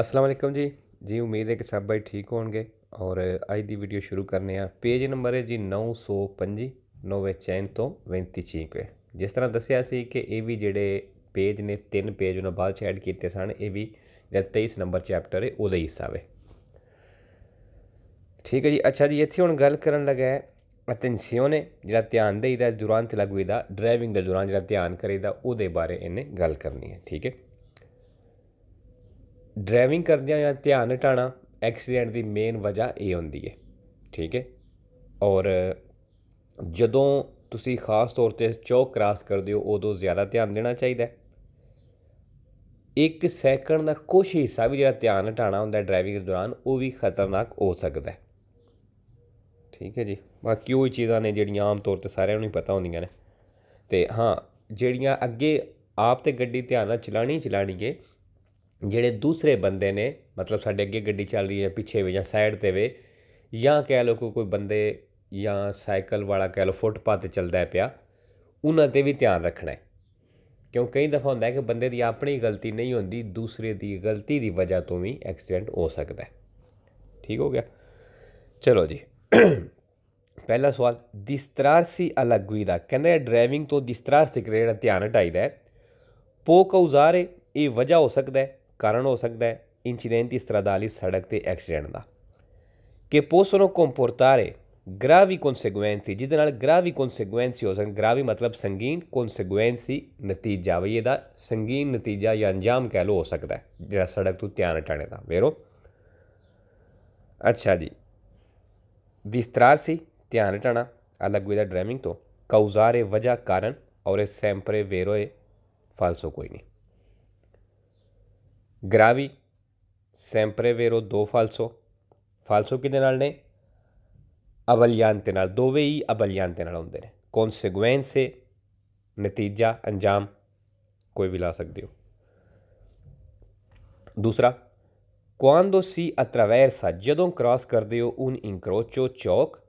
ਅਸਲਾਮ ਅਲੈਕਮ ਜੀ ਜੀ ਉਮੀਦ ਹੈ ਕਿ ਸਭ ਬਾਈ ਠੀਕ ਹੋਣਗੇ ਔਰ ਅੱਜ ਦੀ ਵੀਡੀਓ ਸ਼ੁਰੂ ਕਰਨੇ ਆ ਪੇਜ ਨੰਬਰ ਹੈ ਜੀ 925 95 ਤੋਂ 25 ਜਿਸ ਤਰ੍ਹਾਂ ਦੱਸਿਆ ਸੀ ਕਿ ਇਹ ਵੀ ਜਿਹੜੇ ਪੇਜ ਨੇ ਤਿੰਨ ਪੇਜ ਉਹਨਾਂ ਬਾਅਦ ਚ ਐਡ ਕੀਤੇ ਸਨ ਇਹ ਵੀ ਜਿਹੜਾ 23 ਨੰਬਰ ਚੈਪਟਰ ਹੈ ਉਹਦੇ ਹਿੱਸਾ ਵੇ ਠੀਕ ਹੈ ਜੀ ਅੱਛਾ ਜੀ ਇੱਥੇ ਹੁਣ ਗੱਲ ਕਰਨ ਲੱਗਾ ਹੈ ਅਟੈਂਸ਼ਨ ਜਿਹੜਾ ਧਿਆਨ ਦੇਈਦਾ ਦੌਰਾਨ ਤਲਗਵੀ ਦਾ ਡਰਾਈਵਿੰਗ ਦੇ ਦੌਰਾਨ ਜਿਹੜਾ ਧਿਆਨ ਕਰੇਦਾ ਉਹਦੇ ਬਾਰੇ ਇਹਨੇ ਗੱਲ ਕਰਨੀ ਹੈ ਠੀਕ ਹੈ ਡਰਾਈਵਿੰਗ ਕਰਦਿਆਂ ਜਾਂ ਧਿਆਨ ਹਟਾਣਾ ਐਕਸੀਡੈਂਟ ਦੀ ਮੇਨ ਵਜ੍ਹਾ ਇਹ ਹੁੰਦੀ ਹੈ ਠੀਕ ਹੈ ਔਰ ਜਦੋਂ ਤੁਸੀਂ ਖਾਸ ਤੌਰ 'ਤੇ ਚੌਕ ਕ੍ਰਾਸ ਕਰਦੇ ਹੋ ਉਦੋਂ ਜ਼ਿਆਦਾ ਧਿਆਨ ਦੇਣਾ ਚਾਹੀਦਾ ਇੱਕ ਸੈਕਿੰਡ ਦਾ ਕੁਝ ਹਿੱਸਾ ਵੀ ਜਿਹੜਾ ਧਿਆਨ ਹਟਾਣਾ ਹੁੰਦਾ ਡਰਾਈਵਿੰਗ ਦੇ ਦੌਰਾਨ ਉਹ ਵੀ ਖਤਰਨਾਕ ਹੋ ਸਕਦਾ ਠੀਕ ਹੈ ਜੀ ਬਾਕੀ ਉਹ ਚੀਜ਼ਾਂ ਨੇ ਜਿਹੜੀਆਂ ਆਮ ਤੌਰ ਤੇ ਸਾਰਿਆਂ ਨੂੰ ਹੀ ਪਤਾ ਹੁੰਦੀਆਂ ਨੇ ਤੇ ਹਾਂ ਜਿਹੜੀਆਂ ਅੱਗੇ ਆਪ ਤੇ ਗੱਡੀ ਧਿਆਨ ਨਾਲ ਚਲਾਣੀ ਚਲਾਣੀ ਹੈ ਜਿਹੜੇ ਦੂਸਰੇ ਬੰਦੇ ਨੇ ਮਤਲਬ ਸਾਡੇ ਅੱਗੇ ਗੱਡੀ ਚੱਲ ਰਹੀ ਹੈ ਪਿੱਛੇ ਵੇ ਜਾਂ ਸਾਈਡ ਤੇ ਵੇ ਜਾਂ ਕਹਿ ਲਓ ਕੋਈ ਬੰਦੇ ਜਾਂ ਸਾਈਕਲ ਵਾਲਾ ਕਹਿ ਲਓ ਫੁੱਟਪਾਥ ਤੇ ਚੱਲਦਾ ਪਿਆ ਉਹਨਾਂ ਤੇ ਵੀ ਧਿਆਨ ਰੱਖਣਾ ਕਿਉਂ ਕਈ ਦਫਾ ਹੁੰਦਾ ਹੈ ਕਿ ਬੰਦੇ ਦੀ ਆਪਣੀ ਗਲਤੀ ਨਹੀਂ ਹੁੰਦੀ ਦੂਸਰੇ ਦੀ ਗਲਤੀ ਦੀ ਵਜ੍ਹਾ ਤੋਂ ਵੀ ਐਕਸੀਡੈਂਟ ਹੋ ਸਕਦਾ ਹੈ ਠੀਕ ਹੋ ਗਿਆ ਚਲੋ ਜੀ ਪਹਿਲਾ ਸਵਾਲ ਦਿਸਤਰਾਰ ਸੀ ਅਲਗਵੀ ਦਾ ਡਰਾਈਵਿੰਗ ਤੋਂ ਦਿਸਤਰਾਰ ਸਿਗਰਟ ਧਿਆਨ ਹਟਾਈਦਾ ਹੈ ਪੋਕ ਉਜ਼ਾਰੇ ਇਹ ਵਜ੍ਹਾ ਹੋ ਸਕਦਾ ਹੈ ਕਾਰਨ ਹੋ ਸਕਦਾ ਹੈ ਇਨਸੀਡੈਂਟ ਇਸ ਦਾ ਲਈ ਸੜਕ ਤੇ ਐਕਸੀਡੈਂਟ ਦਾ ਕਿ ਪੋਸਰੋਂ ਕੰਪੋਰਟਾਰੇ ਗ੍ਰਾਵੀ ਕਨਸੀਕੁਐਂਸੀ ਜਿਹਦੇ ਨਾਲ ਗ੍ਰਾਵੀ ਕਨਸੀਕੁਐਂਸੀ ਹੋ ਸਕਦਾ ਗ੍ਰਾਵੀ ਮਤਲਬ ਸੰਗੀਨ ਕਨਸੀਕੁਐਂਸੀ ਨਤੀਜਾ ਵੀ ਇਹਦਾ ਸੰਗੀਨ ਨਤੀਜਾ ਜਾਂ ਅੰਜਾਮ ਕਹਿ ਲੋ ਹੋ ਸਕਦਾ ਹੈ ਜਿਹੜਾ ਸੜਕ ਤੋਂ ਧਿਆਨ ਹਟਾਣੇ ਦਾ ਵੇਰੋ ਅੱਛਾ ਜੀ ਵਿਸਤਰਾਰ ਸੀ ਧਿਆਨ ਹਟਾਣਾ ਅਲੱਗ ਦਾ ਡਰਾਈਵਿੰਗ ਤੋਂ ਕੌਜ਼ਾਰੇ ਵਜ੍ਹਾ ਕਾਰਨ ਔਰ ਇਸ ਸੈਂਪਰੇ ਵੇਰੋਏ ਫਾਲਸੋ ਕੋਈ ਨਹੀਂ ਗਰਾਵੀ ਸੈਂਪਰੇ ਵੇਰੋ ਦੋ ਫਾਲਸੋ ਫਾਲਸੋ ਕਿਹਦੇ ਨਾਲ ਨੇ ਅਵਲਯਾਂਤ ਨਾਲ ਦੋਵੇਂ ਹੀ ਅਵਲਯਾਂਤ ਨਾਲ ਹੁੰਦੇ ਨੇ ਕੌਨਸੀਕੁਐਂਸ ਸੇ ਨਤੀਜਾ ਅੰਜਾਮ ਕੋਈ ਵੀ ਲਾ ਸਕਦੇ ਹੋ ਦੂਸਰਾ ਕੁਆਂਦੋ ਸੀ ਅਟਰਾਵਰਸਾ ਜਦੋਂ ਕ੍ਰਾਸ ਕਰਦੇ ਹੋ ਉਨ ਇਨਕਰੋਚੋ ਚੌਕ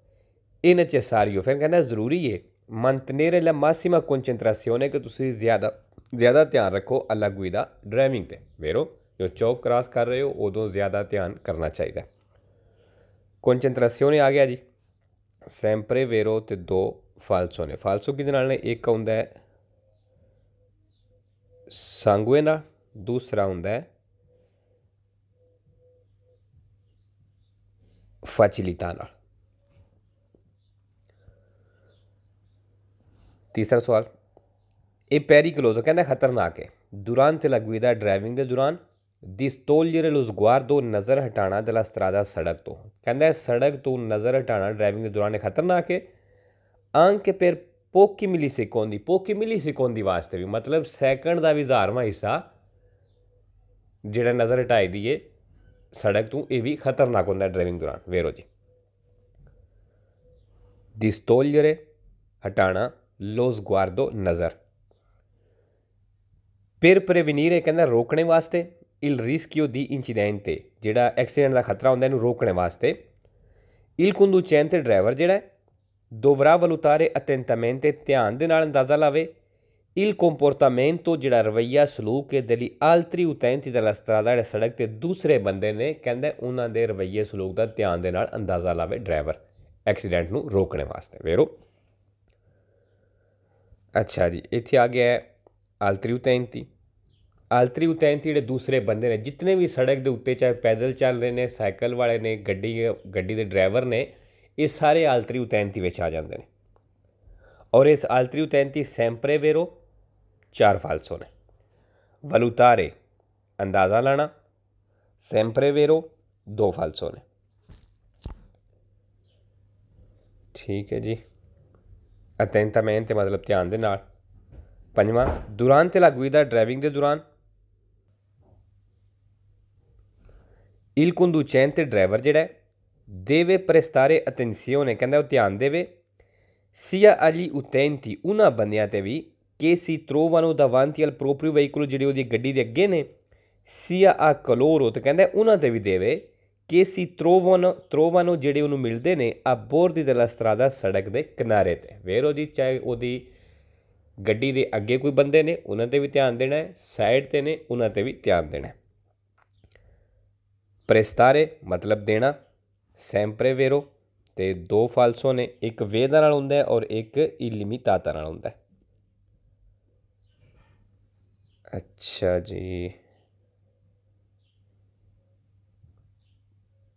ਇਹ ਨੈਸੈਸਾਰੀਓ ਫਿਰ ਕਹਿੰਦਾ ਜ਼ਰੂਰੀ ਹੈ ਮੰਤਨੇਰੇ ਲਾ ਮਾਸੀਮਾ ਕਨਸੈਂਟ੍ਰੇਸ਼ਨੇ ਕਿ ਤੁਸੀਂ ਜ਼ਿਆਦਾ ਜ਼ਿਆਦਾ ਧਿਆਨ ਰੱਖੋ ਅਲਗੂਈ ਦਾ ਡਰਾਈਵਿੰਗ ਤੇ ਵੇਰੋ ਜੋ ਚੌਕ ਕ੍ਰਾਸ ਕਰ ਰਹੇ ਹੋ ਉਦੋਂ ਜ਼ਿਆਦਾ ਧਿਆਨ ਕਰਨਾ ਚਾਹੀਦਾ ਹੀ ਆ ਗਿਆ ਜੀ ਸੈਂਪਰੇ ਵੇਰੋ ਤੇ ਦੋ ਫਾਲਸੋ ਨੇ ਫਾਲਸੋ ਕਿਹਦੇ ਨਾਲ ਨੇ ਇੱਕ ਹੁੰਦਾ ਹੈ ਸੰਗਵੇ ਦੂਸਰਾ ਹੁੰਦਾ ਹੈ ਫਾਚਿਲਿਤਾ ਨਾਲ ਤੀਸਰਾ ਸਵਾਲ ਇਹ ਪੈਰੀ ਕਲੋਜ਼ ਕਹਿੰਦਾ ਖਤਰਨਾਕ ਹੈ ਦੌਰਾਨ ਤੇ ਲਗਵੀਦਾ ਡਰਾਈਵਿੰਗ ਦੇ ਦੌਰਾਨ ਦੀ ਸਟੋਲਜਰਲ ਉਸਗਵਾਰਦੋ ਨਜ਼ਰ ਹਟਾਣਾ ਦਲਾ ਸਤਰਾਦਾ ਸੜਕ ਤੋਂ ਕਹਿੰਦਾ ਸੜਕ ਤੋਂ ਨਜ਼ਰ ਹਟਾਣਾ ਡਰਾਈਵਿੰਗ ਦੇ ਦੌਰਾਨ ਖਤਰਨਾਕ ਹੈ ਅੰਕ ਕੇ ਪੈਰ ਪੋਕੀ ਮਿਲੀ ਸਿਕੋਂ ਦੀ ਪੋਕੀ ਮਿਲੀ ਸਿਕੋਂ ਦੀ ਵਾਸਤੇ ਵੀ ਮਤਲਬ ਸੈਕੰਡ ਦਾ ਵੀ ਹਜ਼ਾਰਵਾਂ ਹਿੱਸਾ ਜਿਹੜਾ ਨਜ਼ਰ ਹਟਾਈ ਦੀ ਏ ਸੜਕ ਤੋਂ ਇਹ ਵੀ ਖਤਰਨਾਕ ਹੁੰਦਾ ਡਰਾਈਵਿੰਗ ਦੌਰਾਨ ਵੇਰੋ ਜੀ ਦੀ ਸਟੋਲਜਰੇ ਹਟਾਣਾ ਲੋਸ ਗਵਾਰਦੋ ਨਜ਼ਰ ਪਰ ਪਿਰ ਇਹ ਕਹਿੰਦਾ ਰੋਕਣੇ ਵਾਸਤੇ ਇਲ ਰਿਸਕਿਓ ਦੀ incidente ਜਿਹੜਾ ਐਕਸੀਡੈਂਟ ਦਾ ਖਤਰਾ ਹੁੰਦਾ ਇਹਨੂੰ ਰੋਕਣ ਵਾਸਤੇ ਇਲ ਚੈਨ ਤੇ ਡਰਾਈਵਰ ਜਿਹੜਾ ਦੋਵਰਾ ਵੱਲ ਉਤਾਰੇ ਅਤੈਂਟamente ਧਿਆਨ ਦੇ ਨਾਲ ਅੰਦਾਜ਼ਾ ਲਾਵੇ ਇਲ ਕੰਪੋਰਟਮੈਂਟੋ ਜਿਹੜਾ ਰਵਈਆ ਸਲੂਕ ਦੇ ਲਈ ਆਲਤਰੀ ਉਤੈਂਤੀ ਦਾ ਰਸਤਾ ਦਾ ਸੜਕ ਤੇ ਦੂਸਰੇ ਬੰਦੇ ਨੇ ਕਹਿੰਦੇ ਉਹਨਾਂ ਦੇ ਰਵਈਏ ਸਲੂਕ ਦਾ ਧਿਆਨ ਦੇ ਨਾਲ ਅੰਦਾਜ਼ਾ ਲਾਵੇ ਡਰਾਈਵਰ ਐਕਸੀਡੈਂਟ ਨੂੰ ਰੋਕਣ ਵਾਸਤੇ ਵੇਰੋ ਅੱਛਾ ਜੀ ਇੱਥੇ ਆ ਗਿਆ ਆਲਤਰੀ ਉਤੈਂਤੀ ਆਲਤਰੀ ਉਤੈਨਤੀ ਜਿਹੜੇ ਦੂਸਰੇ ਬੰਦੇ ਨੇ ਜਿੰਨੇ ਵੀ ਸੜਕ ਦੇ ਉੱਤੇ ਚਾਹੇ ਪੈਦਲ ਚੱਲ ਰਹੇ ਨੇ ਸਾਈਕਲ ਵਾਲੇ ਨੇ ਗੱਡੀ ਗੱਡੀ ਦੇ ਡਰਾਈਵਰ ਨੇ ਇਹ ਸਾਰੇ ਆਲਤਰੀ ਉਤੈਨਤੀ ਵਿੱਚ ਆ ਜਾਂਦੇ ਨੇ ਔਰ ਇਸ ਆਲਤਰੀ ਉਤੈਨਤੀ ਸੈਂਪਰੇ ਵੇਰੋ ਚਾਰ ਫਾਲਸੋ ਨੇ ਵਲੂਤਾਰੇ ਅੰਦਾਜ਼ਾ ਲਾਣਾ ਸੈਂਪਰੇ ਵੇਰੋ ਦੋ ਫਾਲਸੋ ਨੇ ਠੀਕ ਹੈ ਜੀ ਅਤੈਂਤਾਮੈਨ ਤੇ ਮਤਲਬ ਧਿਆਨ ਦੇ ਨਾਲ ਪੰਜਵਾਂ ਦੌਰਾਨ ਤੇ ਲਗਵੀਦਾ ਡਰਾਈਵਿੰਗ ਦੇ ਦੌਰਾਨ ਇਲ ਕੰਡੂਚੈਂਟ ਡਰਾਈਵਰ ਜਿਹੜਾ ਦੇਵੇ ਪ੍ਰਸਤਾਰੇ ਅਟੈਂਸ਼ਨੇ ਕਹਿੰਦਾ ਉਹ ਧਿਆਨ ਦੇਵੇ ਸਿਆ ਅਲੀ ਉਤੈਂਤੀ ਉਹਨਾਂ ਬੰਦਿਆਂ ਤੇ ਵੀ ਕੇਸੀ ਤਰੋਵਨੋ ਦਾ ਵਾਂਤੀਅਲ ਪ੍ਰੋਪਰੀ ਵਹੀਕਲ ਜਿਹੜੀ ਉਹਦੀ ਗੱਡੀ ਦੇ ਅੱਗੇ ਨੇ ਸਿਆ ਆ ਕਲੋਰੋ ਤੇ ਕਹਿੰਦਾ ਉਹਨਾਂ ਤੇ ਵੀ ਦੇਵੇ ਕੇਸੀ ਤਰੋਵਨ ਤਰੋਵਨੋ ਜਿਹੜੇ ਉਹਨੂੰ ਮਿਲਦੇ ਨੇ ਆ ਬੋਰ ਦੀ ਦਲਸਤਰਾ ਦਾ ਸੜਕ ਦੇ ਕਿਨਾਰੇ ਤੇ ਵੇਰ ਉਹਦੀ ਚਾਹੇ ਉਹਦੀ ਗੱਡੀ ਦੇ ਅੱਗੇ ਕੋਈ ਬੰਦੇ ਨੇ ਉਹਨਾਂ ਤੇ ਵੀ ਧਿਆਨ ਦੇਣਾ ਹੈ ਸਾਈਡ ਤੇ ਨੇ ਉਹਨਾਂ ਤੇ ਵੀ ਧਿਆਨ ਦੇਣਾ ਹੈ ਪ੍ਰੇਸਤਾਰੇ ਮਤਲਬ ਦੇਣਾ ਸੈਂਪਰੇ ਵੇਰੋ ਤੇ ਦੋ ਫਾਲਸੋ ਨੇ ਇੱਕ ਵੇਦਾ ਨਾਲ ਹੁੰਦਾ ਹੈ ਔਰ ਇੱਕ ਇਲਮੀ ਨਾਲ ਹੁੰਦਾ ਹੈ ਅੱਛਾ ਜੀ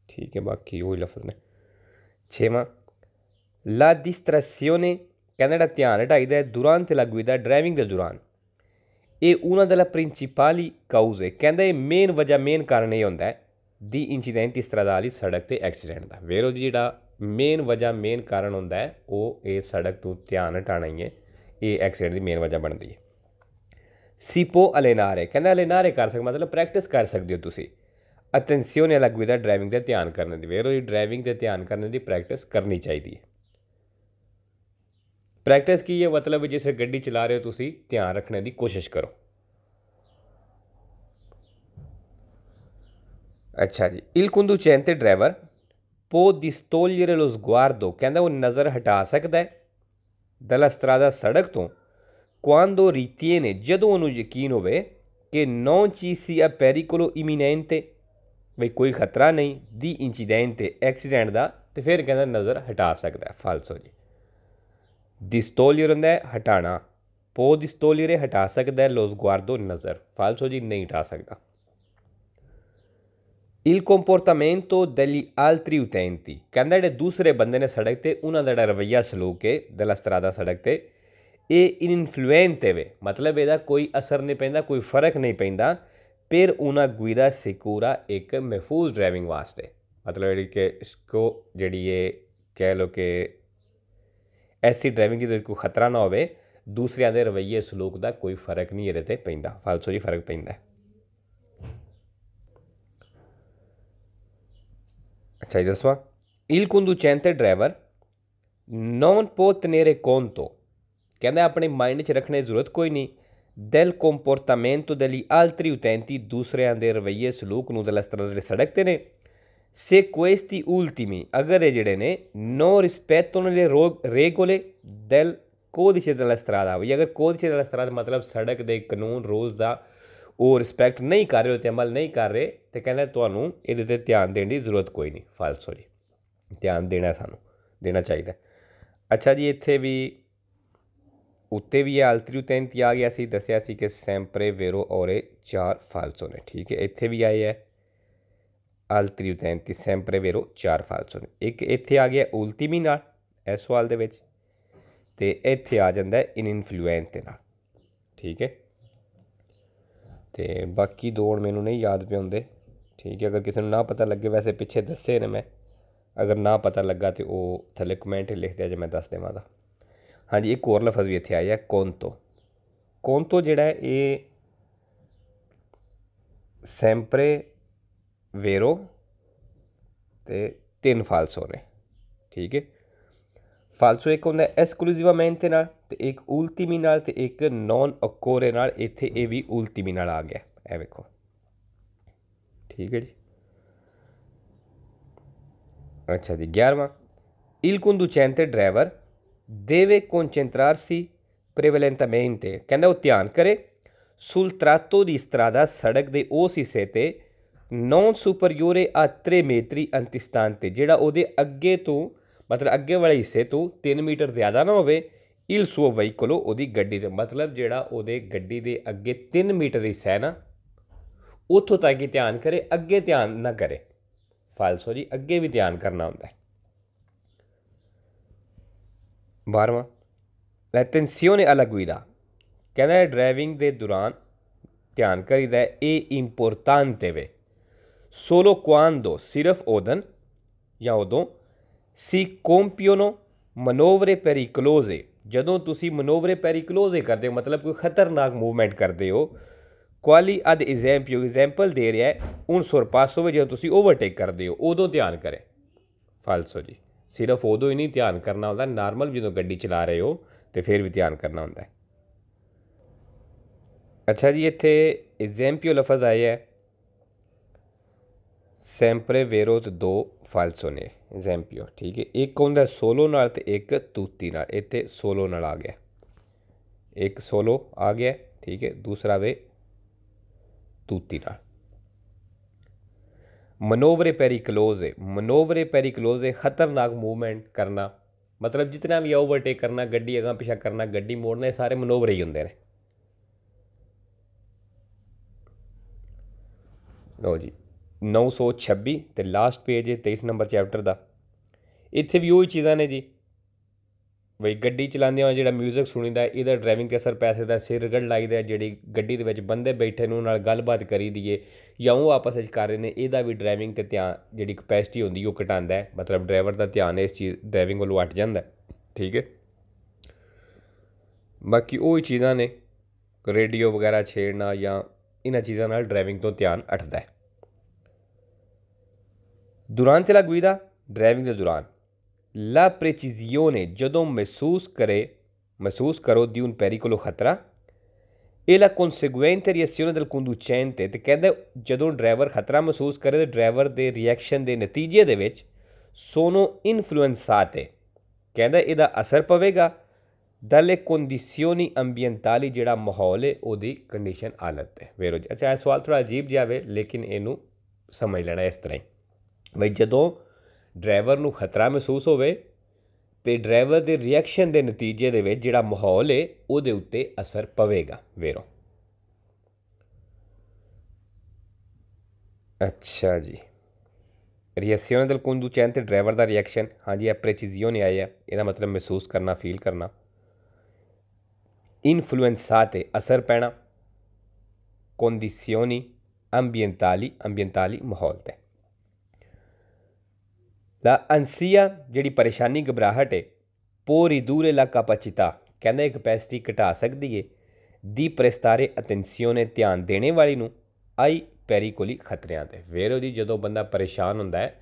ਠੀਕ ਹੈ ਬਾਕੀ ਉਹ ਲਫ਼ਜ਼ ਨੇ ਛੇਵਾਂ ਲਾ ਡਿਸਟ੍ਰੈਸਿਓਨੇ ਕਹਿੰਦਾ ਧਿਆਨ ਹਟਾਈਦਾ ਹੈ ਦੌਰਾਨ ਤੇ ਡਰਾਈਵਿੰਗ ਦੇ ਦੌਰਾਨ ਇਹ ਉਹਨਾਂ ਦਾ ਪ੍ਰਿੰਸੀਪਲੀ ਕਾਊਜ਼ ਹੈ ਕਹਿੰਦਾ ਇਹ ਮੇਨ ਵਜ੍ਹਾ ਮੇਨ ਕਾਰਨ ਇਹ ਹੁੰਦਾ ਹੈ ਦੀ ਇੰਸੀਡੈਂਟ ਦੀ ਸੜਕ ਤੇ ਐਕਸੀਡੈਂਟ ਦਾ ਵੇਰੋ ਜਿਹੜਾ ਮੇਨ ਵਜ੍ਹਾ ਮੇਨ ਕਾਰਨ ਹੁੰਦਾ ਹੈ ਉਹ ਇਹ ਸੜਕ ਤੋਂ ਧਿਆਨ ਹਟਾਣਾ ਹੀ ਹੈ ਇਹ ਐਕਸੀਡੈਂਟ ਦੀ ਮੇਨ ਵਜ੍ਹਾ ਬਣਦੀ ਹੈ ਸੀਪੋ ਅਲੇਨਾਰੇ ਕਹਿੰਦਾ ਅਲੇਨਾਰੇ ਕਰ ਸਕ ਮਤਲਬ ਪ੍ਰੈਕਟਿਸ ਕਰ ਸਕਦੇ ਹੋ ਤੁਸੀਂ ਅਟੈਂਸ਼ੀਓਨ ਅਲਗਵੀ ਦਾ ਡਰਾਈਵਿੰਗ ਤੇ ਧਿਆਨ ਕਰਨ ਦੀ ਵੇਰੋ ਜੀ ਡਰਾਈਵਿੰਗ ਤੇ ਧਿਆਨ ਕਰਨ ਦੀ ਪ੍ਰੈਕਟਿਸ ਕਰਨੀ ਚਾਹੀਦੀ ਹੈ ਪ੍ਰੈਕਟਿਸ ਕੀ ਹੈ ਮਤਲਬ ਜਿਸ ਗੱਡੀ ਚਲਾ ਰਹੇ ਹੋ ਤੁਸੀਂ ਧਿਆਨ ਰੱਖਣ ਦੀ ਕੋਸ਼ਿਸ਼ ਕਰੋ ਅੱਛਾ ਜੀ ਇਲਕੁੰਦੂ ਚੈਨ ਤੇ ਡਰਾਈਵਰ ਪੋ ਦੀ ਸਟੋਲੀਅਰ ਲੋ ਸਗੁਆਰਦੋ ਕਹਿੰਦਾ ਉਹ ਨਜ਼ਰ ਹਟਾ ਸਕਦਾ ਹੈ ਦਲਸਤਰਾਦਾ ਸੜਕ ਤੋਂ ਕੁਆਂਦੋ ਰੀਤੀਏ ਨੇ ਜਦੋਂ ਉਹਨੂੰ ਯਕੀਨ ਹੋਵੇ ਕਿ ਨੌ ਆ ਪੈਰੀਕੋਲੋ ਇਮੀਨੈਂਟੇ ਵੀ ਕੋਈ ਖਤਰਾ ਨਹੀਂ ਦੀ ਇੰਸੀਡੈਂਟੇ ਐਕਸੀਡੈਂਟ ਦਾ ਤੇ ਫਿਰ ਕਹਿੰਦਾ ਨਜ਼ਰ ਹਟਾ ਸਕਦਾ ਹੈ ਫਾਲਸੋ ਜੀ ਦਿਸਤੋਲੀਅਰ ਹੁੰਦਾ ਹਟਾਣਾ ਪੋ ਦਿਸਤੋਲੀਅਰੇ ਹਟਾ ਸਕਦਾ ਲੋਸ ਲੋਸਗੁਆਰਦੋ ਨਜ਼ਰ ਫਾਲਸੋ ਜੀ ਨਹੀਂ ਹਟਾ ਸਕਦਾ ਇਲ ਕੰਪੋਰਟਮੈਂਟੋ degli altri ਉਤੈਂਤੀ ਕਹਿੰਦਾ ਜਿਹੜੇ ਦੂਸਰੇ ਬੰਦੇ ਨੇ ਸੜਕ ਤੇ ਉਹਨਾਂ ਦਾ ਜਿਹੜਾ ਰਵਈਆ ਸਲੂਕ ਹੈ ਦਲਾ ਸਟਰਾਦਾ ਸੜਕ ਤੇ ਇਹ ਇਨਫਲੂਐਂਟਿਵ ਹੈ ਮਤਲਬ ਇਹਦਾ ਕੋਈ ਅਸਰ ਨਹੀਂ ਪੈਂਦਾ ਕੋਈ ਫਰਕ ਨਹੀਂ ਪੈਂਦਾ ਪਰ ਉਹਨਾਂ ਗੁਇਦਾ ਸਿਕੂਰਾ ਇੱਕ ਮਹਿਫੂਜ਼ ਡਰਾਈਵਿੰਗ ਵਾਸਤੇ ਮਤਲਬ ਇਹ ਕਿ ਇਸਕੋ ਜਿਹੜੀ ਇਹ ਕਹਿ ਲੋ ਕਿ ਐਸੀ ਡਰਾਈਵਿੰਗ ਦੀ ਕੋਈ ਖਤਰਾ ਨਾ ਹੋਵੇ ਦੂਸਰਿਆਂ ਦੇ ਰਵਈਏ ਸਲੂਕ ਦਾ ਕੋਈ ਫਰਕ ਨਹੀਂ ਇਹਦੇ ਤੇ ਪੈਂਦਾ ਫਾਲਸੋ ਜੀ ਫਰਕ ਪੈਂਦਾ ਅੱਛਾ ਜੀ ਦੱਸੋ ਇਲ ਕੁੰਦੂਚੈਂਤੇ ਡਰਾਈਵਰ ਨੋਨ ਪੋਤਨੇਰੇ ਕੋਨ ਤੋ ਕਹਿੰਦਾ ਆਪਣੇ ਮਾਈਂਡ 'ਚ ਰੱਖਣੇ ਜ਼ਰੂਰਤ ਕੋਈ ਨਹੀਂ ਦਿਲ ਕੰਪੋਰਟਮੈਂਟੋ ਦੇ ਲਈ ਆਲਤਰੀ ਉਤੈਂਤੀ ਦੂਸਰਿਆਂ ਦੇ ਰਵਈਏ ਸਲੂਕ ਨੂੰ ਦਲ ਇਸ ਤਰ੍ਹਾਂ ਦੇ ਸੜਕ ਤੇ ਨੇ ਸੇ ਕੁਐਸਤੀ ਉਲਤੀਮੀ ਅਗਰ ਇਹ ਜਿਹੜੇ ਨੇ ਨੋ ਰਿਸਪੈਕਟ ਉਹਨਾਂ ਦੇ ਰੋਗ ਰੇਗੋਲੇ ਦੈਲ ਕੋਦਿਸ਼ੇ ਦਲ ਤਰ੍ਹਾਂ ਦਾ ਹੋਈ ਅਗਰ ਕੋਦਿਸ਼ੇ ਦਲ ਤਰ੍ਹਾਂ ਦਾ ਮਤਲਬ ਸੜਕ ਦੇ ਕਾਨੂੰਨ ਰੂਲਸ ਦਾ ਉਹ ਰਿਸਪੈਕਟ ਨਹੀਂ ਕਰ ਰਹੇ ਹੋ ਤੇ ਅਮਲ ਨਹੀਂ ਕਰ ਰਹੇ ਤੇ ਕਹਿੰਦਾ ਤੁਹਾਨੂੰ ਇਹਦੇ ਤੇ ਧਿਆਨ ਦੇਣ ਦੀ ਜ਼ਰੂਰਤ ਕੋਈ ਨਹੀਂ ਫਾਲਸੋ ਜੀ ਧਿਆਨ ਦੇਣਾ ਸਾਨੂੰ ਦੇਣਾ ਚਾਹੀਦਾ ਅੱਛਾ ਜੀ ਇੱਥੇ ਵੀ ਉੱਤੇ ਵੀ ਆਲਤਰੀ ਉਤੈਂਤੀ ਆ ਗਿਆ ਸੀ ਦੱਸਿਆ ਸੀ ਕਿ ਸੈਂਪਰੇ ਵੇਰੋ ਔਰੇ ਚਾਰ ਫਾਲਸੋ ਨੇ ਠੀਕ ਹੈ ਇੱਥੇ ਵੀ ਆਏ ਹੈ ਆਲਤਰੀ ਉਤੈਂਤੀ ਸੈਂਪਰੇ ਵੇਰੋ ਚਾਰ ਫਾਲਸੋ ਨੇ ਇੱਕ ਇੱਥੇ ਆ ਗਿਆ ਉਲਤੀ ਵੀ ਨਾਲ ਇਸ ਸਵਾਲ ਦੇ ਵਿੱਚ ਤੇ ਇੱਥੇ ਆ ਜਾਂਦਾ ਇਨਇਨਫਲੂਐਂਟ ਦੇ ਨਾਲ ਠੀਕ ਹੈ ਤੇ ਬਾਕੀ ਦੌੜ ਮੈਨੂੰ ਨਹੀਂ ਯਾਦ ਪਏ ਹੁੰਦੇ ਠੀਕ ਹੈ ਅਗਰ ਕਿਸੇ ਨੂੰ ਨਾ ਪਤਾ ਲੱਗੇ ਵੈਸੇ ਪਿੱਛੇ ਦੱਸੇ ਨੇ ਮੈਂ ਅਗਰ ਨਾ ਪਤਾ ਲੱਗਾ ਤੇ ਉਹ ਥੱਲੇ ਕਮੈਂਟ ਲਿਖ ਦਿਆ ਜੇ ਮੈਂ ਦੱਸ ਦੇਵਾਂ ਹਾਂਜੀ ਇੱਕ ਹੋਰ ਲਫ਼ਜ਼ ਵੀ ਇੱਥੇ ਆਇਆ ਕੋਨਤੋ ਕੋਨਤੋ ਜਿਹੜਾ ਇਹ ਸੈਂਪਰੇ ਵੇਰੋ ਤੇ ਤਿੰਨ ਫਾਲਸੋ ਨੇ ਠੀਕ ਹੈ ਫਾਲਸੂ ਇੱਕ ਹੁੰਦਾ ਐਕਸਕਲੂਸਿਵਮੈਂਟ ਨਾਲ ਤੇ ਇੱਕ ਉਲਟੀਮੀ ਨਾਲ ਤੇ ਇੱਕ ਨੌਨ ਅਕੋਰੇ ਨਾਲ ਇੱਥੇ ਇਹ ਵੀ ਉਲਟੀਮੀ ਨਾਲ ਆ ਗਿਆ ਐ ਵੇਖੋ ਠੀਕ ਹੈ ਜੀ ਅੱਛਾ ਜੀ 11ਵਾਂ ਇਲ ਕੁੰਦੂ ਚੈਂਤੇ ਡਰਾਈਵਰ ਦੇਵੇ ਕੋਨਸੈਂਟਰਾਰ ਸੀ ਪ੍ਰੀਵੈਲੈਂਟਮੈਂਟ ਕਹਿੰਦਾ ਉਹ ਧਿਆਨ ਕਰੇ ਸੁਲਤਰਾਤੋ ਦੀ ਸਤਰਾਦਾ ਸੜਕ ਦੇ ਉਸ ਹਿੱਸੇ ਤੇ ਨੌਨ ਸੁਪਰਯੂਰੇ ਆ ਤ੍ਰੇਮੇਤਰੀ ਅੰਤਿਸਤਾਨ ਤੇ ਜਿਹੜਾ ਉਹਦੇ ਅੱਗੇ ਤੋਂ ਮਤਲਬ ਅੱਗੇ ਵਾਲੇ ਹਿੱਸੇ ਤੋਂ 3 ਮੀਟਰ ਜ਼ਿਆਦਾ ਨਾ ਹੋਵੇ ਇਲ ਸੋ ਵਹੀਕਲ ਉਹਦੀ ਗੱਡੀ ਦੇ ਮਤਲਬ ਜਿਹੜਾ ਉਹਦੇ ਗੱਡੀ ਦੇ ਅੱਗੇ 3 ਮੀਟਰ ਹਿੱਸਾ ਹੈ ਨਾ ਉੱਥੋਂ ਤੱਕ ਹੀ ਧਿਆਨ ਕਰੇ ਅੱਗੇ ਧਿਆਨ ਨਾ ਕਰੇ ਫਾਲਸੋ ਜੀ ਅੱਗੇ ਵੀ ਧਿਆਨ ਕਰਨਾ ਹੁੰਦਾ ਹੈ 12ਵਾਂ ਲਾ ਟੈਨਸੀਓਨੇ ਅਲਾ ਗੁਇਦਾ ਕਹਿੰਦਾ ਡਰਾਈਵਿੰਗ ਦੇ ਦੌਰਾਨ ਧਿਆਨ ਕਰੀਦਾ ਇਹ ਇੰਪੋਰਟੈਂਟ ਵੇ ਸੋਲੋ ਕੁਆਂਡੋ ਸਿਰਫ ਉਹਦਨ ਜਾਂ ਉਦੋਂ ਸੀ ਕੋਮਪੀਓਨੋ ਮਨੋਵਰੇ ਪੈਰੀਕਲੋਜ਼ੇ ਜਦੋਂ ਤੁਸੀਂ ਮਨੋਵਰੇ ਪੈਰੀਕਲੋਜ਼ੇ ਕਰਦੇ ਹੋ ਮਤਲਬ ਕੋਈ ਖਤਰਨਾਕ ਮੂਵਮੈਂਟ ਕਰਦੇ ਹੋ ਕੁਆਲੀ ਅਦ ਐਗਜ਼ੈਂਪਲ ਐਗਜ਼ੈਂਪਲ ਦੇ ਰਿਹਾ ਹੁਣ ਸੁਰਪਾਸ ਹੋਵੇ ਜਦੋਂ ਤੁਸੀਂ ਓਵਰਟੇਕ ਕਰਦੇ ਹੋ ਉਦੋਂ ਧਿਆਨ ਕਰੇ ਫਾਲਸੋ ਜੀ ਸਿਰਫ ਉਦੋਂ ਹੀ ਨਹੀਂ ਧਿਆਨ ਕਰਨਾ ਹੁੰਦਾ ਨਾਰਮਲ ਜਦੋਂ ਗੱਡੀ ਚਲਾ ਰਹੇ ਹੋ ਤੇ ਫਿਰ ਵੀ ਧਿਆਨ ਕਰਨਾ ਹੁੰਦਾ ਅੱਛਾ ਜੀ ਇੱਥੇ ਐਗਜ਼ੈਂਪਲ ਲਫ਼ਜ਼ ਆਇਆ ਹੈ ਸੈਂਪਰੇ ਵੇਰੋ ਤੇ ਦੋ ਫਾਲਸੋ ਨੇ ਜ਼ੈਂਪੀਓ ਠੀਕ ਹੈ ਇੱਕ ਹੁੰਦਾ ਸੋਲੋ ਨਾਲ ਤੇ ਇੱਕ ਤੂਤੀ ਨਾਲ ਇੱਥੇ ਸੋਲੋ ਨਾਲ ਆ ਗਿਆ ਇੱਕ ਸੋਲੋ ਆ ਗਿਆ ਠੀਕ ਹੈ ਦੂਸਰਾ ਵੇ ਤੂਤੀ ਨਾਲ ਮਨੋਵਰੇ ਪੈਰੀਕਲੋਜ਼ ਹੈ ਮਨੋਵਰੇ ਪੈਰੀਕਲੋਜ਼ ਹੈ ਖਤਰਨਾਕ ਮੂਵਮੈਂਟ ਕਰਨਾ ਮਤਲਬ ਜਿਤਨਾ ਵੀ ਓਵਰਟੇਕ ਕਰਨਾ ਗੱਡੀ ਅਗਾ ਪਿਛਾ ਕਰਨਾ ਗੱਡੀ ਮੋੜਨਾ ਇਹ ਸਾਰੇ ਮਨੋਵਰੇ ਹੀ ਹੁੰਦੇ ਨੇ ਲੋ ਜੀ 926 ਤੇ ਲਾਸਟ ਪੇਜ ਹੈ 23 ਨੰਬਰ ਚੈਪਟਰ ਦਾ ਇੱਥੇ ਵੀ ਉਹੀ ਚੀਜ਼ਾਂ ਨੇ ਜੀ ਵਈ ਗੱਡੀ ਚਲਾਉਂਦੇ ਹੋ ਜਿਹੜਾ 뮤직 ਸੁਣੀਦਾ ਇਹਦਾ ਡਰਾਈਵਿੰਗ ਤੇ ਅਸਰ ਪੈ ਸਕਦਾ ਸਿਰ ਰਗੜ ਲੱਗਦਾ ਜਿਹੜੀ ਗੱਡੀ ਦੇ ਵਿੱਚ ਬੰਦੇ ਬੈਠੇ ਨੂੰ ਨਾਲ ਗੱਲਬਾਤ ਕਰੀ ਦੀਏ ਜਾਂ ਉਹ ਆਪਸ ਵਿੱਚ ਕਰ ਰਹੇ ਨੇ ਇਹਦਾ ਵੀ ਡਰਾਈਵਿੰਗ ਤੇ ਧਿਆਨ ਜਿਹੜੀ ਕਪੈਸਿਟੀ ਹੁੰਦੀ ਉਹ ਘਟਾਉਂਦਾ ਹੈ ਮਤਲਬ ਡਰਾਈਵਰ ਦਾ ਧਿਆਨ ਇਸ ਚੀਜ਼ ਡਰਾਈਵਿੰਗ ਵੱਲੋਂ ਹਟ ਜਾਂਦਾ ਠੀਕ ਹੈ ਬਾਕੀ ਉਹ ਹੀ ਚੀਜ਼ਾਂ ਨੇ ਰੇਡੀਓ ਵਗੈਰਾ ਛੇੜਨਾ ਜਾਂ ਇਹਨਾਂ ਚੀਜ਼ਾਂ ਨਾਲ ਡਰਾਈਵਿੰਗ ਤੋਂ ਧਿਆਨ ਹਟਦਾ ਹੈ durante la guida ਡਰਾਈਵਿੰਗ ਦੇ ਦੌਰਾਨ ਲਾ ਪ੍ਰੈਚੀਜ਼ੀਓਨੇ ਜਦੋਂ ਮਹਿਸੂਸ ਕਰੇ ਮਹਿਸੂਸ ਕਰੋ ਦੀ ਉਨ ਪੈਰੀਕੋਲੋ ਖਤਰਾ ਇਹ ਲਾ ਕਨਸੀਗੁਐਂਟ ਰੀਐਕਸ਼ਨ del conducente ਤੇ ਕਹਿੰਦਾ ਜਦੋਂ ਡਰਾਈਵਰ ਖਤਰਾ ਮਹਿਸੂਸ ਕਰੇ ਤੇ ਡਰਾਈਵਰ ਦੇ ਰਿਐਕਸ਼ਨ ਦੇ ਨਤੀਜੇ ਦੇ ਵਿੱਚ ਸੋਨੋ ਇਨਫਲੂਐਂਸਾਤੇ ਕਹਿੰਦਾ ਇਹਦਾ ਅਸਰ ਪਵੇਗਾ ਦਲੇ ਕੰਡੀਸ਼ਨੀ ਐਂਬੀਐਂਟਾਲੀ ਜਿਹੜਾ ਮਾਹੌਲ ਹੈ ਉਹਦੀ ਕੰਡੀਸ਼ਨ ਹਾਲਤ ਹੈ ਵੇਰੋਜ ਅੱਛਾ ਇਹ ਸਵਾਲ ਥੋੜਾ ਅਜੀਬ ਜਿਹਾ ਵੇ ਲੇਕਿਨ ਇਹਨੂੰ ਸਮਝ ਲੈਣਾ ਇਸ ਤਰ੍ਹਾਂ ਬਈ ਜਦੋਂ ਡਰਾਈਵਰ ਨੂੰ ਖਤਰਾ ਮਹਿਸੂਸ ਹੋਵੇ ਤੇ ਡਰਾਈਵਰ ਦੇ ਰਿਐਕਸ਼ਨ ਦੇ ਨਤੀਜੇ ਦੇ ਵਿੱਚ ਜਿਹੜਾ ਮਾਹੌਲ ਹੈ ਉਹਦੇ ਉੱਤੇ ਅਸਰ ਪਵੇਗਾ ਵੇਰੋ ਅੱਛਾ ਜੀ ਰਿਐਕਸ਼ਨ ਦੇ ਕੁੰਦੂ ਚੈਨ ਤੇ ਡਰਾਈਵਰ ਦਾ ਰਿਐਕਸ਼ਨ ਹਾਂਜੀ ਇਹ ਨਹੀਂ ਆਇਆ ਇਹਦਾ ਮਤਲਬ ਮਹਿਸੂਸ ਕਰਨਾ ਫੀਲ ਕਰਨਾ ਇਨਫਲੂਐਂਸਾ ਤੇ ਅਸਰ ਪੈਣਾ ਕੰਡੀਸ਼ਨੀ ਐਂਬੀਐਂਟਾਲੀ ਐਂਬੀਐਂਟਾਲੀ ਮਾਹੌਲ ਤੇ ਦਾ ਅੰਸੀਆ ਜਿਹੜੀ ਪਰੇਸ਼ਾਨੀ ਘਬਰਾਹਟ ਹੈ ਪੂਰੀ ਦੂਰ ਇਲਾਕਾ ਪਚਿਤਾ ਕਹਿੰਦੇ ਕਪੈਸਿਟੀ ਘਟਾ ਸਕਦੀ ਹੈ ਦੀ ਪ੍ਰਸਤਾਰੇ ਅਟੈਂਸ਼ਨ ਨੇ ਧਿਆਨ ਦੇਣੇ ਵਾਲੀ ਨੂੰ ਆਈ ਪੈਰੀਕੋਲੀ ਖਤਰਿਆਂ ਤੇ ਵੇਰੋ ਜੀ ਜਦੋਂ ਬੰਦਾ ਪਰੇਸ਼ਾਨ ਹੁੰਦਾ ਹੈ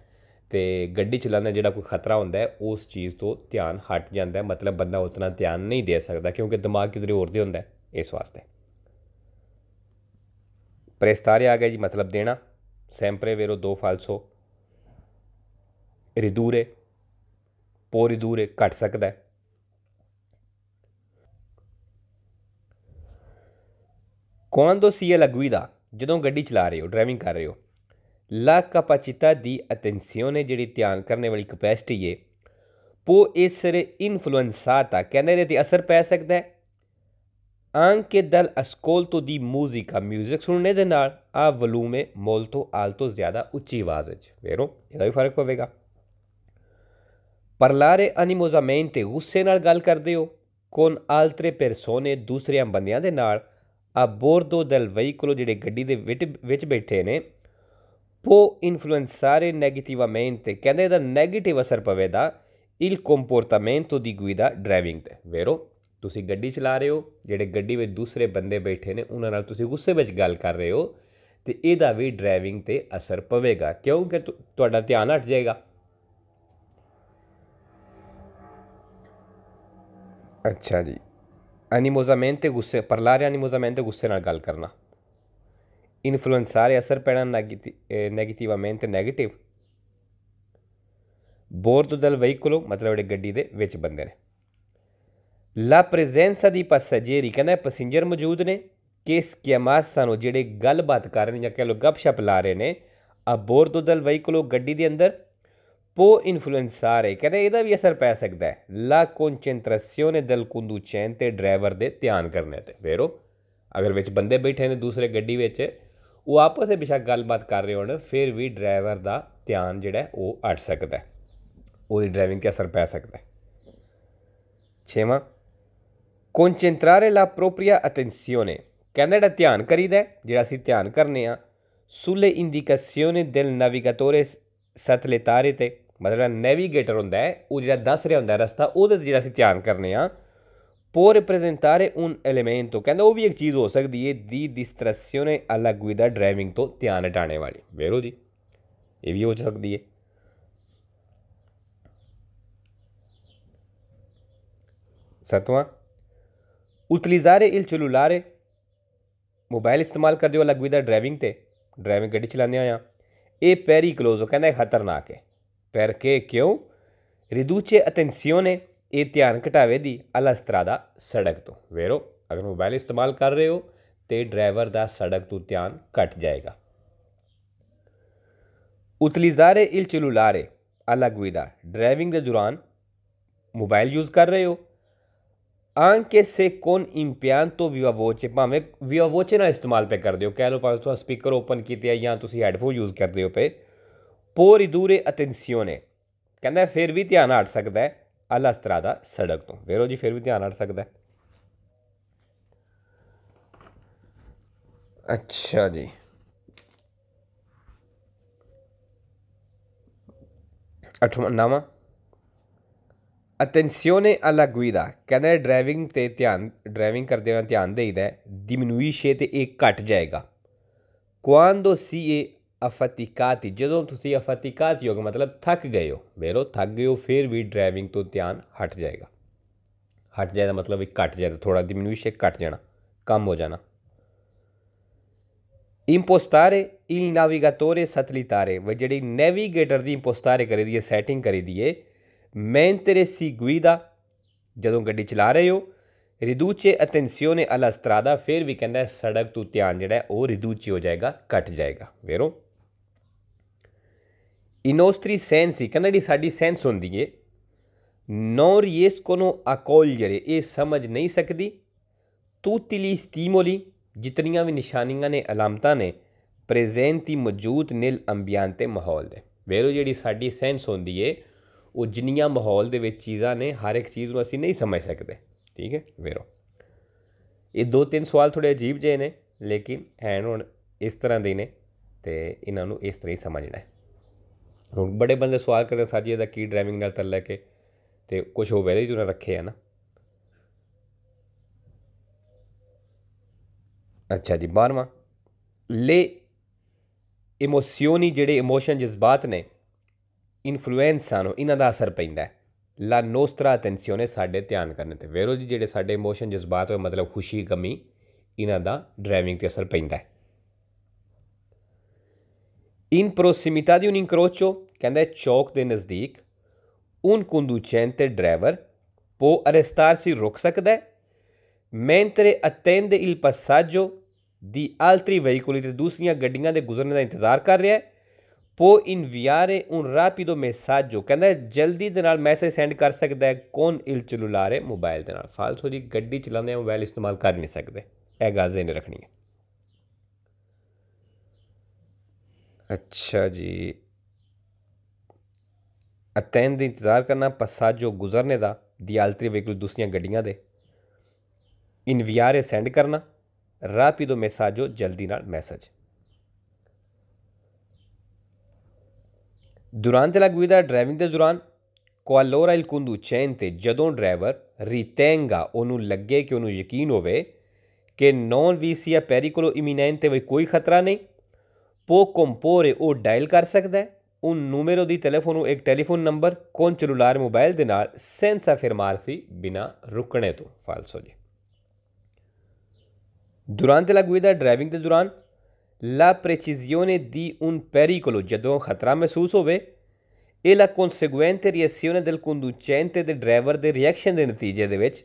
ਤੇ ਗੱਡੀ ਚਲਾਉਂਦਾ ਜਿਹੜਾ ਕੋਈ ਖਤਰਾ ਹੁੰਦਾ ਹੈ ਉਸ ਚੀਜ਼ ਤੋਂ ਧਿਆਨ ਹਟ ਜਾਂਦਾ ਹੈ ਮਤਲਬ ਬੰਦਾ ਉਤਨਾ ਧਿਆਨ ਨਹੀਂ ਦੇ ਸਕਦਾ ਕਿਉਂਕਿ ਦਿਮਾਗ ਕਿਧਰੇ ਹੋਰ ਦੇ ਹੁੰਦਾ ਹੈ ਇਸ ਵਾਸਤੇ ਪ੍ਰਸਤਾਰੇ ਆ ਗਿਆ ਜੀ ਮਤਲਬ ਦੇਣਾ ਸੈਂਪਰੇ ਵੇਰੋ ਦੋ ਫਾਲਸੋ ਰਿਦੂਰੇ ਪੋਰੀ ਦੂਰੇ ਘਟ ਸਕਦਾ ਹੈ ਕੁਆਂਦੋ ਸੀ ਲਗਵੀਦਾ ਜਦੋਂ ਗੱਡੀ ਚਲਾ ਰਹੇ ਹੋ ਡਰਾਈਵਿੰਗ ਕਰ ਰਹੇ ਹੋ ਲਾ ਕਪਾਚਿਤਾ ਦੀ ਅਟੈਂਸ਼ੀਓਨ ਹੈ ਜਿਹੜੀ ਧਿਆਨ ਕਰਨ ਵਾਲੀ ਕਪੈਸਿਟੀ ਹੈ ਪੋ ਇਸਰੇ ਇਨਫਲੂਐਂਸਾ ਇਨਫਲੂਐਂਸਾਤਾ ਕਹਿੰਦੇ ਨੇ ਤੇ ਅਸਰ ਪੈ ਸਕਦਾ ਹੈ ਆਂਕੇ ਦਲ ਅਸਕੋਲ ਤੋਂ ਦੀ ਮੂਜ਼ਿਕਾ ਮਿਊਜ਼ਿਕ ਸੁਣਨੇ ਦੇ ਨਾਲ ਆ ਵਲੂਮੇ ਮੋਲ ਤੋਂ ਆਲ ਤੋਂ ਜ਼ਿਆਦਾ ਉੱਚੀ ਆਵਾਜ਼ ਵਿੱਚ ਵੇਰੋ ਇਹਦਾ ਵੀ ਫਰਕ ਪਵੇਗਾ parlare animosamente ਗੁੱਸੇ ਨਾਲ ਗੱਲ ਕਰਦੇ ਹੋ con altre persone ਦੂਸਰਿਆਂ ਬੰਦਿਆਂ ਦੇ ਨਾਲ ਆ ਬੋਰਦੋ ਦਲ veicolo ਜਿਹੜੇ ਗੱਡੀ ਦੇ ਵਿੱਚ ਬੈਠੇ ਨੇ ਪੋ può influenzare negativamente ਕਹਿੰਦੇ ਦਾ ਨੈਗੇਟਿਵ ਅਸਰ ਪਵੇਗਾ ਇਲ comportamento ਦੀ ਗੁਇਦਾ ਡਰਾਈਵਿੰਗ ਤੇ ਵੇਰੋ ਤੁਸੀਂ ਗੱਡੀ ਚਲਾ ਰਹੇ ਹੋ ਜਿਹੜੇ ਗੱਡੀ ਵਿੱਚ ਦੂਸਰੇ ਬੰਦੇ ਬੈਠੇ ਨੇ ਉਹਨਾਂ ਨਾਲ ਤੁਸੀਂ ਗੁੱਸੇ ਵਿੱਚ ਗੱਲ ਕਰ ਰਹੇ ਹੋ ਤੇ ਇਹਦਾ ਵੀ ਡਰਾਈਵਿੰਗ ਤੇ ਅਸਰ ਪਵੇਗਾ ਕਿਉਂਕਿ ਤੁਹਾਡਾ ਧਿਆਨ ਹਟ ਜਾਏਗਾ ਅੱਛਾ ਜੀ ਅਨਿਮੋਜ਼ਾਮੈਨ ਗੁੱਸੇ ਪਰਲਾਰੇ ਰਿਆ 'ਤੇ ਗੁੱਸੇ ਨਾਲ ਗੱਲ ਕਰਨਾ ਇਨਫਲੂਐਂਸਾਰੇ ਅਸਰ ਪੈਣਾ ਨੈਗੇਟਿਵਮੈਂਟ ਨੈਗੇਟਿਵ ਬੋਰਦ ਦਲ ਵਹੀਕਲ ਮਤਲਬ ਇਹ ਗੱਡੀ ਦੇ ਵਿੱਚ ਬੰਦੇ ਨੇ ਲਾ ਪ੍ਰੈਜ਼ੈਂਸਾ ਦੀ ਪਸਜੇਰੀ ਕਹਿੰਦਾ ਪੈਸੇਂਜਰ ਮੌਜੂਦ ਨੇ ਕੇਸ ਕਿਆਮਾਸ ਸਾਨੂੰ ਜਿਹੜੇ ਗੱਲਬਾਤ ਕਰ ਰਹੇ ਜਾਂ ਕਹ ਲੋ ਗੱਪਸ਼ਪ ਲਾ ਰਹੇ ਨੇ ਆ ਬੋਰਦ ਦਲ ਵਹੀਕਲ ਗੱਡੀ ਦੇ ਅੰਦਰ ਪੋ influenzare, ਕਹਿੰਦੇ ਇਹਦਾ ਵੀ ਅਸਰ ਪੈ ਸਕਦਾ ਹੈ ਲਾ ਕਨਸੈਂਟਰੇਸ਼ਨ ਦਿਲ ਕੰਦੂਚੈਨ ਤੇ ਡਰਾਈਵਰ ਦੇ ਧਿਆਨ ਕਰਨੇ ਤੇ ਵੇਰੋ ਅਗਰ ਵਿੱਚ ਬੰਦੇ ਬੈਠੇ ਨੇ ਦੂਸਰੇ ਗੱਡੀ ਵਿੱਚ ਉਹ ਆਪਸ ਵਿੱਚ ਬਿਸ਼ੱਕ ਗੱਲਬਾਤ ਕਰ ਰਹੇ ਹੋਣ ਫਿਰ ਵੀ ਡਰਾਈਵਰ ਦਾ ਧਿਆਨ ਜਿਹੜਾ ਉਹ ਅਟ ਸਕਦਾ ਹੈ ਉਹਦੀ ਡਰਾਈਵਿੰਗ ਤੇ ਅਸਰ ਪੈ ਸਕਦਾ ਹੈ ਛੇਵਾਂ ਕਨਸੈਂਟਰare la propria attenzione ਕਹਿੰਦਾ ਜਿਹੜਾ ਧਿਆਨ ਕਰੀਦਾ ਜਿਹੜਾ ਅਸੀਂ ਧਿਆਨ ਕਰਨੇ ਆ ਸੁਲੇ ਇੰਡੀਕੇਸ਼ਨੇ ਦਿਲ ਨਾਵਿਗਾਟੋਰੇ ਸਤਲੇ ਤੇ ਮਤਲਬ ਨੈਵੀਗੇਟਰ ਹੁੰਦਾ ਹੈ ਉਹ ਜਿਹੜਾ ਦੱਸ ਰਿਹਾ ਹੁੰਦਾ ਰਸਤਾ ਉਹਦੇ ਤੇ ਜਿਹੜਾ ਅਸੀਂ ਧਿਆਨ ਕਰਨੇ ਆ ਪੋ ਰਿਪਰੈਜ਼ੈਂਟਾਰੇ ਉਨ ਐਲੀਮੈਂਟੋ ਕਹਿੰਦਾ ਉਹ ਵੀ ਇੱਕ ਚੀਜ਼ ਹੋ ਸਕਦੀ ਹੈ ਦੀ ਡਿਸਟ੍ਰੈਸਿਓਨੇ ਅਲੱਗ ਦਾ ਡਰਾਈਵਿੰਗ ਤੋਂ ਧਿਆਨ ਹਟਾਣੇ ਵਾਲੀ ਵੇਰੋ ਜੀ ਇਹ ਵੀ ਹੋ ਸਕਦੀ ਹੈ ਸਤਵਾਂ ਉਤਲੀਜ਼ਾਰੇ ਇਲ ਚਲੂਲਾਰੇ ਮੋਬਾਈਲ ਇਸਤੇਮਾਲ ਕਰਦੇ ਹੋ ਅਲੱਗ ਦਾ ਡਰਾਈਵਿੰਗ ਤੇ ਡਰਾਈਵਿੰਗ ਗੱਡੀ ਚਲਾਉਂਦੇ ਆ ਇਹ ਪੈਰੀ ਕਲੋਜ਼ ਕਹਿੰਦਾ ਖਤਰਨਾਕ ਹੈ perché ਕਿਉਂ riduce ਅਟੈਂਸ਼ਨੇ ਇਹ ਧਿਆਨ ਘਟਾਵੇ ਦੀ alla strada ਸੜਕ ਤੋਂ ਵੇਰੋ ਅਗਰ ਮੋਬਾਈਲ ਇਸਤੇਮਾਲ ਕਰ ਰਹੇ ਹੋ ਤੇ ਡਰਾਈਵਰ ਦਾ ਸੜਕ ਤੋਂ ਧਿਆਨ ਘਟ ਜਾਏਗਾ ਉਤਲੀਜ਼ਾਰੇ ਇਲ ਚਲੂਲਾਰੇ alla guida ਡਰਾਈਵਿੰਗ ਦੇ ਦੌਰਾਨ ਮੋਬਾਈਲ ਯੂਜ਼ ਕਰ ਰਹੇ ਹੋ anche se con impianto viva voce ਭਾਵੇਂ viva voce ਨਾਲ ਇਸਤੇਮਾਲ ਪੇ ਕਰਦੇ ਹੋ ਕਹਿ ਲਓ ਭਾਵੇਂ ਤੁਸੀਂ ਸਪੀਕਰ ਓਪਨ ਕੀਤੇ ਆ ਜਾਂ ਤੁਸੀਂ ਹੈੱਡਫੋਨ ਯੂਜ਼ ਕਰਦੇ ਹੋ ਪਏ ਪੋਰੀ ਦੂਰੇ ਅਟੈਂਸ਼ਨੇ ਕਹਿੰਦਾ ਫਿਰ ਵੀ ਧਿਆਨ ਹਟ ਸਕਦਾ ਹੈ ਅਲ ਦਾ ਸੜਕ ਤੋਂ ਵੇਰੋ ਜੀ ਫਿਰ ਵੀ ਧਿਆਨ ਹਟ ਸਕਦਾ ਹੈ ਅੱਛਾ ਜੀ ਅੱਠਵਾਂ ਨਾਮਾ ਅਟੈਂਸ਼ਨੇ ਅਲਾ ਗੁਇਦਾ ਕਹਿੰਦਾ ਡਰਾਈਵਿੰਗ ਤੇ ਧਿਆਨ ਡਰਾਈਵਿੰਗ ਕਰਦੇ ਹੋਏ ਧਿਆਨ ਦੇਈਦਾ ਡਿਮਿਨੂਇਸ਼ੇ ਤੇ ਇਹ ਘਟ ਜਾਏਗਾ ਕੁਆਂਦੋ ਸੀਏ ਅਫਤਿਕਾਤੀ ਜਦੋਂ ਤੁਸੀਂ ਅਫਤਿਕਾਤ ਯੋਗ ਮਤਲਬ ਥੱਕ ਗਏ ਹੋ ਵੇਰੋ ਥੱਕ ਗਏ ਹੋ ਫਿਰ ਵੀ ਡਰਾਈਵਿੰਗ ਤੋਂ ਧਿਆਨ ਹਟ ਜਾਏਗਾ ਹਟ ਜਾਏ ਦਾ ਮਤਲਬ ਇੱਕ ਘਟ ਜਾਏ ਥੋੜਾ ਡਿਮਿਨਿਸ਼ ਘਟ ਜਾਣਾ ਕੰਮ ਹੋ ਜਾਣਾ ਇੰਪੋਸਟਾਰੇ ਇਲ ਨਾਵੀਗਾਟੋਰੇ ਸਤਲੀਤਾਰੇ ਵੇ ਜਿਹੜੀ ਨੈਵੀਗੇਟਰ ਦੀ ਇੰਪੋਸਟਾਰੇ ਕਰੀ ਦੀ ਹੈ ਸੈਟਿੰਗ ਕਰੀ ਦੀ ਹੈ ਮੈਂ ਤੇਰੇ ਸੀ ਗੁਈਦਾ ਜਦੋਂ ਗੱਡੀ ਚਲਾ ਰਹੇ ਹੋ ਰਿਦੂਚੇ ਅਟੈਂਸ਼ੀਓਨੇ ਅਲਾ ਸਟਰਾਦਾ ਫਿਰ ਵੀ ਕਹਿੰਦਾ ਸੜਕ ਤੋਂ ਧਿਆਨ ਜਿਹੜਾ ਉਹ ਰਿਦੂਚੇ ਹੋ ਜਾਏਗਾ ਕੱਟ ਜਾਏਗਾ ਵੇਰੋ ਸੈਂਸ ਹੀ ਕਹਿੰਦਾ ਜੀ ਸਾਡੀ ਸੈਂਸ ਹੁੰਦੀ ਏ ਨੌਰ ਯੇਸ ਕੋਨੋ ਅਕੋਲ ਜਰੇ ਇਹ ਸਮਝ ਨਹੀਂ ਸਕਦੀ ਤੂ ਤਿਲੀ ਸਤੀਮੋਲੀ ਜਿਤਨੀਆਂ ਵੀ ਨਿਸ਼ਾਨੀਆਂ ਨੇ ਅਲਾਮਤਾਂ ਨੇ ਪ੍ਰੈਜ਼ੈਂਟ ਹੀ ਮੌਜੂਦ ਨਿਲ ਅੰਬਿਆਂ ਤੇ ਮਾਹੌਲ ਦੇ ਵੇਰੋ ਜਿਹੜੀ ਸਾਡੀ ਸੈਂਸ ਹੁੰਦੀ ਏ ਉਹ ਜਿੰਨੀਆਂ ਮਾਹੌਲ ਦੇ ਵਿੱਚ ਚੀਜ਼ਾਂ ਨੇ ਹਰ ਇੱਕ ਚੀਜ਼ ਨੂੰ ਅਸੀਂ ਨਹੀਂ ਸਮਝ ਸਕਦੇ ਠੀਕ ਹੈ ਵੇਰੋ ਇਹ ਦੋ ਤਿੰਨ ਸਵਾਲ ਥੋੜੇ ਅਜੀਬ ਜਿਹੇ ਨੇ ਲੇਕਿਨ ਐਨ ਹੁਣ ਇਸ ਤਰ੍ਹਾਂ ਦੇ ਨੇ ਤੇ ਇਹਨਾਂ ਨੂੰ ਇਸ ਤਰ੍ਹਾਂ ਹੀ ਸਮਝਣਾ ਹੈ ਹੁਣ ਬੜੇ ਬੰਦੇ ਸਵਾਲ ਕਰਦੇ ਸਾਜੀ ਜੀ ਇਹਦਾ ਕੀ ਡਰਾਈਵਿੰਗ ਨਾਲ ਲੈ ਕੇ ਤੇ ਕੁਝ ਉਹ ਵੈਰੀ ਜੁਨਾ ਰੱਖੇ ਆ ਨਾ ਅੱਛਾ ਜੀ 12ਵਾਂ ਲੇ ਇਮੋਸ਼ਨੀ ਜਿਹੜੇ ਇਮੋਸ਼ਨ ਜਜ਼ਬਾਤ ਨੇ ਇਨਫਲੂਐਂਸ ਸਾਨੂੰ ਇਹਨਾਂ ਦਾ ਅਸਰ ਪੈਂਦਾ ਲਾ ਨੋਸਟਰਾ ਟੈਂਸ਼ਿਓਨੇ ਸਾਡੇ ਧਿਆਨ ਕਰਨੇ ਤੇ ਵੇਰੋ ਜੀ ਜਿਹੜੇ ਸਾਡੇ ਇਮੋਸ਼ਨ ਜਜ਼ਬਾਤ ਹੋਏ ਮਤਲਬ ਖੁਸ਼ੀ ਗਮੀ ਇਹਨਾਂ ਦਾ ਡਰਾਈਵਿੰਗ ਤੇ ਅਸਰ ਪੈਂਦਾ ਹੈ in prossimità di un incrocio, ਕਹਿੰਦਾ ਚੌਕ ਦੇ ਨਜ਼ਦੀਕ un conducente driver può arrestarsi ਰੁਕ ਸਕਦਾ mentre attende il passaggio di altri veicoli ਤੇ ਦੂਸਰੀਆਂ ਗੱਡੀਆਂ ਦੇ ਗੁਜ਼ਰਨ ਦਾ ਇੰਤਜ਼ਾਰ ਕਰ ਰਿਹਾ ਹੈ può inviare un rapido messaggio ਕਹਿੰਦਾ ਜਲਦੀ ਦੇ ਨਾਲ ਮੈਸੇਜ ਸੈਂਡ ਕਰ ਸਕਦਾ ਹੈ ਕੌਣ ਇਲ ਚਲੂਲਾਰੇ ਮੋਬਾਈਲ ਦੇ ਨਾਲ ਫਾਲਤੂ ਦੀ ਗੱਡੀ ਚਲਾਉਂਦੇ ਆ ਮੋਬਾਈਲ ਇਸਤੇਮਾਲ ਕਰ ਨਹੀਂ ਸਕਦੇ ਇਹ ਗੱਲ ਜ਼ੇਨ ਰੱਖਣੀ ਹੈ अच्छा जी अतैन दा इंतज़ार करना पसाजो गुज़रने दा दियाल्त्री वेकुल दूसरियां गड्डियां दे इनवियारे सैंड करना रापिदो मैसाजो जल्दी ਨਾਲ ਮੈਸੇਜ ਦੌਰਾਨ ਤਲਾਗੂਈ ਦਾ ਡਰਾਈਵਿੰਗ ਦੇ ਦੌਰਾਨ ਕੁਆਲੋਰਾ ਇਲਕੁੰਦੂ ਚੈਨ ਤੇ ਜਦੋਂ ਡਰਾਈਵਰ ਰੀਤੇਂਗਾ ਉਹਨੂੰ ਲੱਗੇ ਕਿ ਉਹਨੂੰ ਯਕੀਨ ਹੋਵੇ ਕਿ ਨੌਨ ਵੀਸੀਆ ਪੈਰੀਕੋਲੋ ਇਮੀਨੈਂਟ ਤੇ ਕੋਈ ਖਤਰਾ ਨਹੀਂ ਪੋ ਕੰਪੋਰੇ ਉਹ ਡਾਇਲ ਕਰ ਸਕਦਾ ਹੈ ਉਹ ਨੂਮੇਰੋ ਦੀ ਟੈਲੀਫੋਨ ਨੂੰ ਇੱਕ ਟੈਲੀਫੋਨ ਨੰਬਰ ਕੋਨ ਚਲੂਲਾਰ ਮੋਬਾਈਲ ਦੇ ਨਾਲ ਸੈਂਸਾ ਸੀ ਬਿਨਾ ਰੁਕਣੇ ਤੋਂ ਫਾਲਸੋ ਜੀ ਦੁਰਾਂਤ ਲਗੂ ਲਗੂਇਦਾ ਡਰਾਈਵਿੰਗ ਦੇ ਦੌਰਾਨ ਲਾ ਪ੍ਰੇਸੀਜ਼ਿਓਨੇ ਦੀ ਉਨ ਪੈਰੀਕੋਲੋ ਜਦੋਂ ਖਤਰਾ ਮਹਿਸੂਸ ਹੋਵੇ ਇਹ ਲਾ ਕਨਸੀਗੁਐਂਟੇ ਰੀਐਕਸੀਓਨੇ ਦਿਲ ਕੰਡੂਚੈਂਟੇ ਦੇ ਡਰਾਈਵਰ ਦੇ ਰਿਐਕਸ਼ਨ ਦੇ ਨਤੀਜੇ ਦੇ ਵਿੱਚ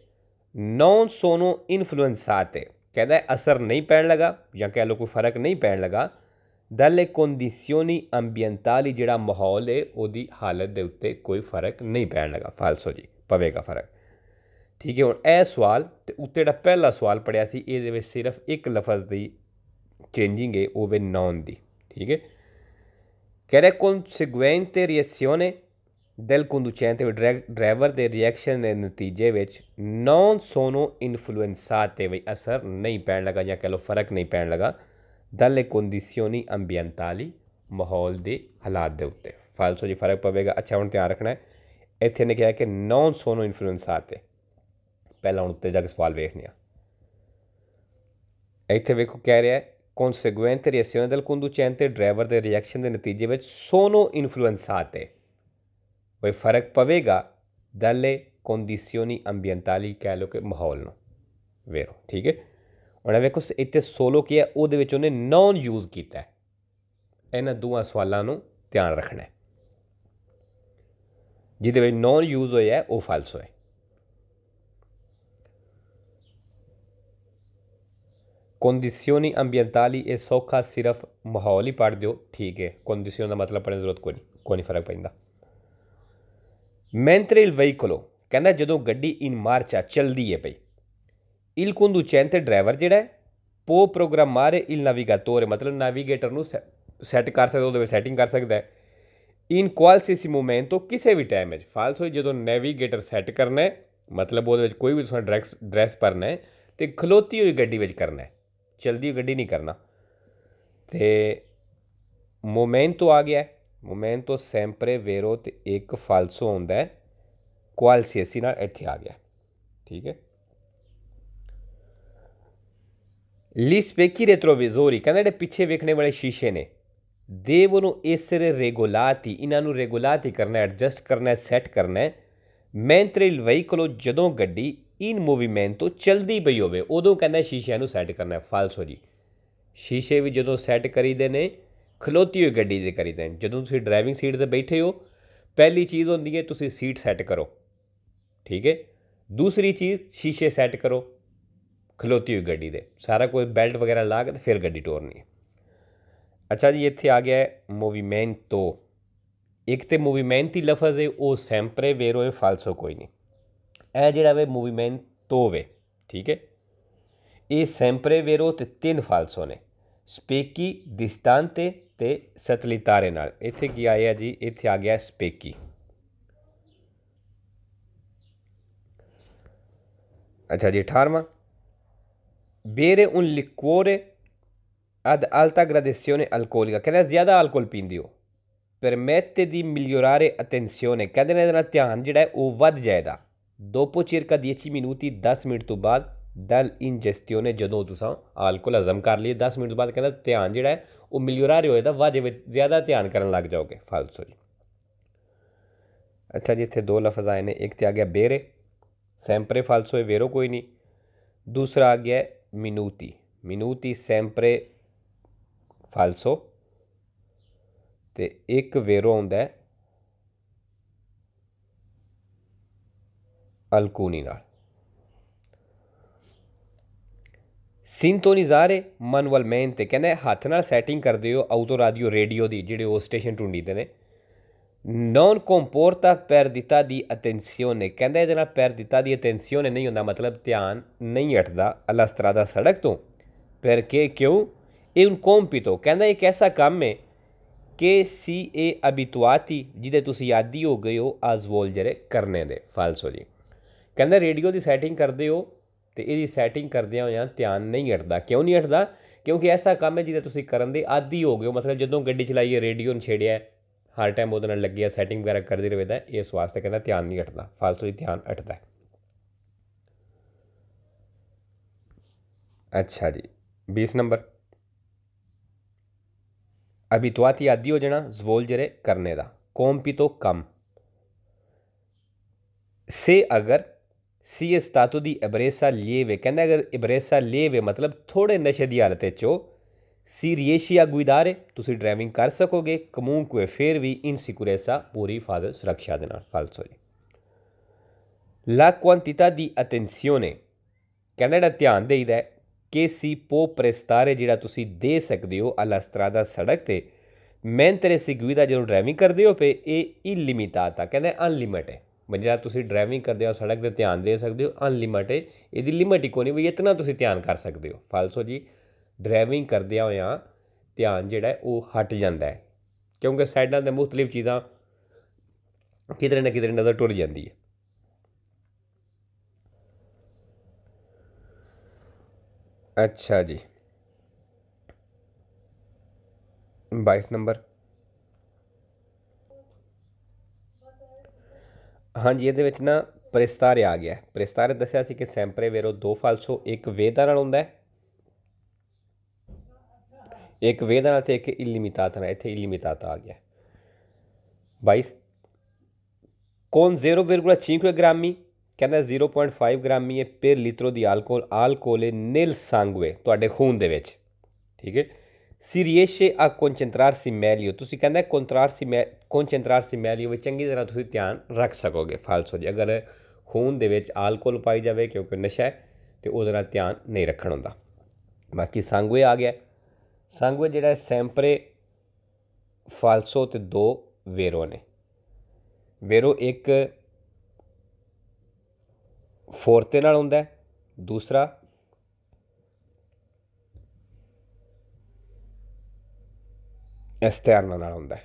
ਨੌਨ ਸੋਨੋ ਇਨਫਲੂਐਂਸਾਤੇ ਕਹਿੰਦਾ ਅਸਰ ਨਹੀਂ ਪੈਣ ਲਗਾ ਜਾਂ ਕਹਿ ਲੋ ਕੋਈ ਫਰਕ ਨਹੀਂ ਪੈਣ ਲਗਾ ਦਲੇ ਕੰਡੀਸ਼ਨੀ ਅੰਬੀਐਂਟਾਲੀ ਜਿਹੜਾ ਮਾਹੌਲ ਹੈ ਉਹਦੀ ਹਾਲਤ ਦੇ ਉੱਤੇ ਕੋਈ ਫਰਕ ਨਹੀਂ ਪੈਣ ਲਗਾ ਫਾਲਸੋ ਜੀ ਪਵੇਗਾ ਫਰਕ ਠੀਕ ਹੈ ਹੁਣ ਇਹ ਸਵਾਲ ਤੇ ਉੱਤੇ ਜਿਹੜਾ ਪਹਿਲਾ ਸਵਾਲ ਪੜਿਆ ਸੀ ਇਹਦੇ ਵਿੱਚ ਸਿਰਫ ਇੱਕ ਲਫ਼ਜ਼ ਦੀ ਚੇਂਜਿੰਗ ਹੈ ਉਹ ਵੇ ਨਾਉਨ ਦੀ ਠੀਕ ਹੈ ਕਹਰੇ ਰਿਹਾ ਕਨਸੀਗੁਐਂਟੇ ਰੀਐਕਸ਼ਨੇ ਦਿਲ ਕੰਡੂਚੈਂਟੇ ਡਰਾਈਵਰ ਦੇ ਰਿਐਕਸ਼ਨ ਦੇ ਨਤੀਜੇ ਵਿੱਚ ਨੌਨ ਸੋਨੋ ਇਨਫਲੂਐਂਸਾ ਤੇ ਵੀ ਅਸਰ ਨਹੀਂ ਪੈਣ ਲਗਾ ਜਾਂ ਕਹ ਲੋ ਫਰਕ ਨਹੀਂ ਪੈਣ ਲਗਾ ਦਲੇ ਕੰਡੀਸ਼ਨੀ ਅੰਬੀਅੰਟਾਲੀ ਮਾਹੌਲ ਦੇ ਹਾਲਾਤ ਦੇ ਉੱਤੇ ਫਾਲਸੋ ਜੀ ਫਰਕ ਪਵੇਗਾ ਅੱਛਾ ਹੁਣ ਧਿਆਨ ਰੱਖਣਾ ਹੈ ਇੱਥੇ ਨੇ ਕਿਹਾ ਕਿ ਨੌਨ ਸੋਨੋ ਇਨਫਲੂਐਂਸ ਆਤੇ ਪਹਿਲਾਂ ਹੁਣ ਉੱਤੇ ਜਾ ਕੇ ਸਵਾਲ ਵੇਖਨੇ ਆ ਇੱਥੇ ਵੇਖੋ ਕਹਿ ਰਿਹਾ ਹੈ ਕੌਨਸੀਕੁਐਂਟ ਰਿਐਕਸ਼ਨ ਦਲ ਕੁੰਦੂਚੈਨ ਤੇ ਡਰਾਈਵਰ ਦੇ ਰਿਐਕਸ਼ਨ ਦੇ ਨਤੀਜੇ ਵਿੱਚ ਸੋਨੋ ਇਨਫਲੂਐਂਸ ਆਤੇ ਕੋਈ ਫਰਕ ਪਵੇਗਾ ਦਲੇ ਕੰਡੀਸ਼ਨੀ ਅੰਬੀਅੰਟਾਲੀ ਕਹਿ ਲੋ ਕਿ ਮਾਹੌਲ ਨੂੰ ਵੇਰੋ ਠੀਕ ਹੈ ਹੁਣ ਵੇਖੋ ਇੱਥੇ ਸੋਲੋ ਕੀ ਹੈ ਉਹਦੇ ਵਿੱਚ ਉਹਨੇ ਨੌਨ ਯੂਜ਼ ਕੀਤਾ ਹੈ ਇਹਨਾਂ ਦੋਹਾਂ ਸਵਾਲਾਂ ਨੂੰ ਧਿਆਨ ਰੱਖਣਾ ਹੈ ਜਿਹਦੇ ਵਿੱਚ ਨੌਨ ਯੂਜ਼ ਹੋਇਆ ਹੈ ਉਹ ਫਾਲਸ ਹੋਇਆ ਕੰਡੀਸ਼ਨੀ ਅੰਬੀਅੰਟਾਲੀ ਇਹ ਸੌਖਾ ਸਿਰਫ ਮਾਹੌਲ ਹੀ ਪੜ ਦਿਓ ਠੀਕ ਹੈ ਕੰਡੀਸ਼ਨ ਦਾ ਮਤਲਬ ਪੜਨ ਜ਼ਰੂਰਤ ਕੋਈ ਨਹੀਂ ਕੋਈ ਫਰਕ ਪੈਂਦਾ ਮੈਂਟਰਲ ਵਹੀਕਲੋ ਕਹਿੰਦਾ ਜਦੋਂ ਗੱਡੀ ਇਨ ਮਾਰਚਾ ਚੱਲਦੀ ਹੈ ਭਈ ਇਲ conducente ਡਰਾਈਵਰ ਜਿਹੜਾ ਪੋ ਪ੍ਰੋਗਰਾਮਾਰੇ ਇਲ ਨੈਵੀਗੇਟਰ ਮਤਲਬ ਨੈਵੀਗੇਟਰ ਨੂੰ ਸੈੱਟ ਕਰ ਸਕਦਾ ਉਹਦੇ ਵਿੱਚ ਸੈਟਿੰਗ ਕਰ ਸਕਦਾ ਹੈ ਇਨ ਕੁਆਲਸੀਸੀ ਮੋਮੈਂਟੋ ਕਿਸੇ ਵੀ ਟਾਈਮ ਵਿੱਚ ਫਾਲਸ ਹੋਈ ਜਦੋਂ ਨੈਵੀਗੇਟਰ ਸੈੱਟ ਕਰਨਾ ਹੈ ਮਤਲਬ ਉਹਦੇ ਵਿੱਚ ਕੋਈ ਵੀ ਤੁਸੀਂ ਡਰੈਸ ਡਰੈਸ ਭਰਨਾ ਹੈ ਤੇ ਖਲੋਤੀ ਹੋਈ ਗੱਡੀ ਵਿੱਚ ਕਰਨਾ ਹੈ ਚਲਦੀ ਗੱਡੀ ਨਹੀਂ ਕਰਨਾ ਤੇ ਮੋਮੈਂਟੋ ਆ ਗਿਆ ਮੋਮੈਂਟੋ ਸੈਂਪਰੇ ਵੇਰੋ ਤੇ ਇੱਕ ਫਾਲਸੋ ਹੁੰਦਾ ਹੈ ਕੁਆਲਸੀਸੀ ਨਾਲ ਇੱਥੇ ਆ ਗਿਆ ਠੀਕ ਹੈ ਲਿਸਪੇਕੀ ਰੈਟਰੋਵਿਜ਼ੋਰੀ ਕਹਿੰਦੇ ਨੇ ਪਿੱਛੇ ਵੇਖਣੇ ਵਾਲੇ ਸ਼ੀਸ਼ੇ ਨੇ ਦੇਵ ਨੂੰ ਇਸਰੇ ਰੈਗੂਲਾਤੀ ਇਹਨਾਂ ਨੂੰ ਰੈਗੂਲਾਤੀ ਕਰਨਾ ਐਡਜਸਟ ਕਰਨਾ ਸੈੱਟ ਕਰਨਾ ਮੈਂਟਰੀ ਵਹੀਕਲੋ ਜਦੋਂ ਗੱਡੀ ਇਨ ਮੂਵਮੈਂਟ ਤੋਂ ਚਲਦੀ ਪਈ ਹੋਵੇ ਉਦੋਂ ਕਹਿੰਦਾ ਸ਼ੀਸ਼ਿਆਂ ਨੂੰ ਸੈੱਟ ਕਰਨਾ ਫਾਲਸ ਹੋ ਜੀ ਸ਼ੀਸ਼ੇ ਵੀ ਜਦੋਂ ਸੈੱਟ ਕਰੀਦੇ ਨੇ ਖਲੋਤੀ ਹੋਈ ਗੱਡੀ ਦੇ ਕਰੀਦੇ ਨੇ ਜਦੋਂ ਤੁਸੀਂ ਡਰਾਈਵਿੰਗ ਸੀਟ ਤੇ ਬੈਠੇ ਹੋ ਪਹਿਲੀ ਚੀਜ਼ ਹੁੰਦੀ ਹੈ ਤੁਸੀਂ ਸੀਟ ਸੈੱਟ ਕਰੋ ਠੀਕ ਹੈ ਦੂਸਰੀ ਚੀਜ਼ ਸ਼ੀਸ਼ੇ ਸੈੱਟ ਕਰੋ ਖਲੋਤੀ ਹੋਈ ਗੱਡੀ ਦੇ ਸਾਰਾ ਕੋਈ ਬੈਲਟ ਵਗੈਰਾ ਲਾ ਕੇ ਤੇ ਫਿਰ ਗੱਡੀ ਟੋਰਨੀ ਅੱਛਾ ਜੀ ਇੱਥੇ ਆ ਗਿਆ ਮੂਵਮੈਂਟ ਤੋਂ ਇੱਕ ਤੇ ਮੂਵਮੈਂਟ ਹੀ ਲਫ਼ਜ਼ ਹੈ ਉਹ ਸੈਂਪਰੇ ਵੇਰੋ ਹੈ ਫਾਲਸੋ ਕੋਈ ਨਹੀਂ ਇਹ ਜਿਹੜਾ ਵੇ ਮੂਵਮੈਂਟ ਤੋਂ ਵੇ ਠੀਕ ਹੈ ਇਹ ਸੈਂਪਰੇ ਵੇਰੋ ਤੇ ਤਿੰਨ ਫਾਲਸੋ ਨੇ ਸਪੇਕੀ ਦਿਸਤਾਂਤੇ ਤੇ ਸਤਲਿਤਾਰੇ ਨਾਲ ਇੱਥੇ ਕੀ ਆਇਆ ਜੀ ਇੱਥੇ ਆ ਗਿਆ ਸਪੇਕੀ ਅੱਛਾ ਜੀ 18ਵਾਂ Bere un liquore ad alta gradazione alcolica che è ziyada alcol pindio permette di migliorare attenzione cadere nella dhyan ਜਿਹੜਾ ਹੈ ਉਹ ਵੱਧ ਜਾਏਗਾ dopo circa 10 minuti 10 ਮਿੰਟ ਤੋਂ ਬਾਅਦ ਦਲ ਇੰਜੈਸਟਿਓਨੇ ਜਦੋਂ ਤੁਸੀਂ ਆਲਕੋਹਲ ਹਜ਼ਮ ਕਰ ਲਈ 10 ਮਿੰਟ ਬਾਅਦ ਕਹਿੰਦਾ ਧਿਆਨ ਜਿਹੜਾ ਹੈ ਉਹ ਮਿਲਿਓਰਾ ਰਿਹਾ ਹੋਏਗਾ ਵਾਜੇ ਵਿੱਚ ਜ਼ਿਆਦਾ ਧਿਆਨ ਕਰਨ ਲੱਗ ਜਾਓਗੇ ਫਾਲਸੋ ਜੀ ਅੱਛਾ ਜੀ ਇੱਥੇ ਦੋ ਲਫ਼ਜ਼ ਆਏ ਨੇ ਇੱਕ ਤੇ ਆ ਗਿਆ ਬੇਰੇ ਸੈਂਪਰੇ ਫਾਲਸੋ ਹੈ ਵੇਰੋ ਕੋਈ ਨਹੀਂ ਦੂਸਰਾ ਆ ਗਿਆ minuti. Minuti sempre falso ਤੇ ਇੱਕ ਵੇਰੋ ਹੁੰਦਾ ਹੈ ਅਲਕੂਨੀ ਨਾਲ ਸਿੰਟੋਨਿਜ਼ਾਰੇ ਮਨਵਲ ਮੈਨ ਤੇ ਕਹਿੰਦਾ ਹੱਥ ਨਾਲ ਸੈਟਿੰਗ ਕਰਦੇ ਹੋ ਆਉਤੋ ਰਾਡੀਓ ਰੇਡੀਓ ਦੀ ਜਿਹੜੇ ਉਹ ਸਟੇਸ਼ਨ ਟੁੰਡੀਦੇ ਨੇ non comporta perdita di attenzione ਕਹਿੰਦਾ ਇਹਦੇ ਨਾਲ perdita di attenzione ਨਹੀਂ ਹੁੰਦਾ ਮਤਲਬ ਧਿਆਨ ਨਹੀਂ ਹਟਦਾ ਅਲਸਤਰਾ ਦਾ ਸੜਕ ਤੋਂ ਪਰ ਕਿ ਕਿਉਂ ਇਹ ਉਨ ਕੰਪਿਤੋ ਕਹਿੰਦਾ ਇੱਕ ਐਸਾ ਕੰਮ ਹੈ ਕਿ ਸੀ ਏ ਅਬਿਤਵਾਤੀ ਜਿਹਦੇ ਤੁਸੀਂ ਆਦੀ ਹੋ ਗਏ ਹੋ ਆਜ਼ਵੋਲ ਜਿਹੜੇ ਕਰਨੇ ਦੇ ਫਾਲਸੋ ਜੀ ਕਹਿੰਦਾ ਰੇਡੀਓ ਦੀ ਸੈਟਿੰਗ ਕਰਦੇ ਹੋ ਤੇ ਇਹਦੀ ਸੈਟਿੰਗ ਕਰਦਿਆਂ ਹੋਇਆਂ ਧਿਆਨ ਨਹੀਂ ਹਟਦਾ ਕਿਉਂ ਨਹੀਂ ਹਟਦਾ ਕਿਉਂਕਿ ਐਸਾ ਕੰਮ ਹੈ ਜਿਹਦੇ ਤੁਸੀਂ ਕਰਨ ਦੇ ਆਦੀ ਹੋ ਗਏ ਹੋ ਮਤਲਬ ਜਦੋਂ ਗੱਡੀ ਚਲਾਈਏ ਰੇਡੀਓ ਨੂੰ ਛੇੜਿਆ ਹਰ ਟਾਈਮ ਉਹਦੇ ਨਾਲ ਲੱਗਿਆ ਸੈਟਿੰਗ ਵਗੈਰਾ ਕਰਦੇ ਰਹੇ ਤਾਂ ਇਸ ਵਾਸਤੇ ਕਹਿੰਦਾ ਧਿਆਨ ਨਹੀਂ ਘਟਦਾ ਫਾਲਤੂ ਧਿਆਨ ਹੈ ਅੱਛਾ ਜੀ 20 ਨੰਬਰ ਅਭੀ ਤੁਆਤੀ ਆਦੀ ਹੋ ਜਣਾ ਜ਼ਵੋਲ ਜਰੇ ਕਰਨੇ ਦਾ ਕੋਮ ਪੀ ਤੋ ਕਮ ਸੇ ਅਗਰ ਸੀ ਇਸ ਤਾਤੂ ਦੀ ਇਬਰੇਸਾ ਲੀਵੇ ਵੇ ਕਹਿੰਦਾ ਅਗਰ ਇਬਰੇਸਾ ਲੀਵੇ ਮਤਲਬ ਥੋੜੇ ਨਸ਼ੇ ਦੀ ਹਾਲਤ ਚੋ ਸੀਰੀਏਸ਼ੀਆ ਗੁਇਦਾਰੇ ਤੁਸੀਂ ਡਰਾਈਵਿੰਗ ਕਰ ਸਕੋਗੇ ਕਮੂਂਕਵੇ ਫੇਰ ਵੀ ਇਨ ਸਿਕੁਰੇਸਾ ਪੂਰੀ ਹਿਫਾਜ਼ਤ ਸੁਰੱਖਿਆ ਦੇ ਨਾਲ ਫਾਲਸੋ ਜੀ ਲਾ ਕੁਆਂਟੀਟਾ ਦੀ ਅਟੈਂਸ਼ੀਓਨੇ ਕਹਿੰਦੇ ਧਿਆਨ ਦੇਈਦਾ ਕਿ ਸੀ ਪੋ ਪ੍ਰਸਤਾਰੇ ਜਿਹੜਾ ਤੁਸੀਂ ਦੇ ਸਕਦੇ ਹੋ ਅਲਸਤਰਾਦਾ ਸੜਕ ਤੇ ਮੈਂ ਤੇਰੇ ਸਿਗਵੀਦਾ ਜਦੋਂ ਡਰਾਈਵਿੰਗ ਕਰਦੇ ਹੋ ਪੇ ਇਹ ਇਲਿਮਿਟਾਤਾ ਕਹਿੰਦੇ ਅਨਲਿਮਿਟ ਹੈ ਜਿਹੜਾ ਤੁਸੀਂ ਡਰਾਈਵਿੰਗ ਕਰਦੇ ਹੋ ਸੜਕ ਤੇ ਧਿਆਨ ਦੇ ਸਕਦੇ ਹੋ ਅਨਲਿਮਿਟ ਹੈ ਇਹਦੀ ਲਿਮਿਟ ਹੀ ਕੋਈ ਨਹੀਂ ਵੀ ਇਤਨਾ ਤੁਸੀਂ ਧਿਆਨ ਕਰ ਸਕਦੇ ਹੋ ਫਾਲਸੋ ਜੀ ਡਰਾਈਵਿੰਗ ਕਰਦਿਆਂ ਹੋਇਆਂ ਧਿਆਨ ਜਿਹੜਾ ਉਹ ਹਟ ਜਾਂਦਾ ਕਿਉਂਕਿ ਸਾਈਡਾਂ 'ਤੇ ਮੁxtਲਿਫ ਚੀਜ਼ਾਂ ਕਿਧਰੇ ਨਾ ਕਿਧਰੇ ਨਜ਼ਰ ਟੁਰ ਜਾਂਦੀ ਹੈ ਅੱਛਾ ਜੀ 22 ਨੰਬਰ ਹਾਂਜੀ ਇਹਦੇ ਵਿੱਚ ਨਾ ਪ੍ਰਸਤਾਰ ਆ ਗਿਆ ਪ੍ਰਸਤਾਰ ਦੱਸਿਆ ਸੀ ਕਿ ਸੈਂਪਰੇ ਵੇਰੋ ਦੋ ਫਾਲਸੋ ਇੱਕ ਵੇਦਾਰ ਨਾਲ ਹੁੰਦਾ ਹੈ एक वेदाना ਇੱਕ एक इलिमितातना ਇੱਥੇ इलिमिताता ਆ ਗਿਆ 22 ਕੋਨ 0.5 ਗ੍ਰਾਮੀ ਕਹਿੰਦਾ 0.5 ਗ੍ਰਾਮੀ ਹੈ ਪਰ ਲੀਟਰੋ ਦੀ ਅਲਕੋਹਲ ਅਲਕੋਹਲ ਹੈ ਨਿਲ ਸੰਗਵੇ ਤੁਹਾਡੇ ਖੂਨ ਦੇ ਵਿੱਚ ਠੀਕ ਹੈ ਸੀਰੀਏਸ਼ੇ ਆ ਸੀ ਮੈਲੀਓ ਤੁਸੀਂ ਕਹਿੰਦਾ ਕਨਸੈਂਟਰਾਰਸੀ ਸੀ ਮੈਲੀਓ ਵਿੱਚ ਚੰਗੀ ਤਰ੍ਹਾਂ ਤੁਸੀਂ ਧਿਆਨ ਰੱਖ ਸਕੋਗੇ ਫਾਲਸ ਹੋ ਜੇ ਅਗਰ ਖੂਨ ਦੇ ਵਿੱਚ ਅਲਕੋਹਲ ਪਾਈ ਜਾਵੇ ਕਿਉਂਕਿ ਨਸ਼ਾ ਹੈ ਤੇ ਉਹਦਾ ਧਿਆਨ ਨਹੀਂ ਰੱਖਣ ਹੁੰਦਾ ਬਾਕੀ ਸੰਗਵੇ ਆ ਗਿਆ ਸੰਗ ਜਿਹੜਾ ਸੈਂਪਰੇ ਫਾਲਸੋ ਤੇ ਦੋ ਵੇਰੋ ਨੇ ਵੇਰੋ ਇੱਕ ਫੋਰਤੇ ਨਾਲ ਹੁੰਦਾ ਦੂਸਰਾ ਐਸਟਰਨਾ ਨਾਲ ਹੁੰਦਾ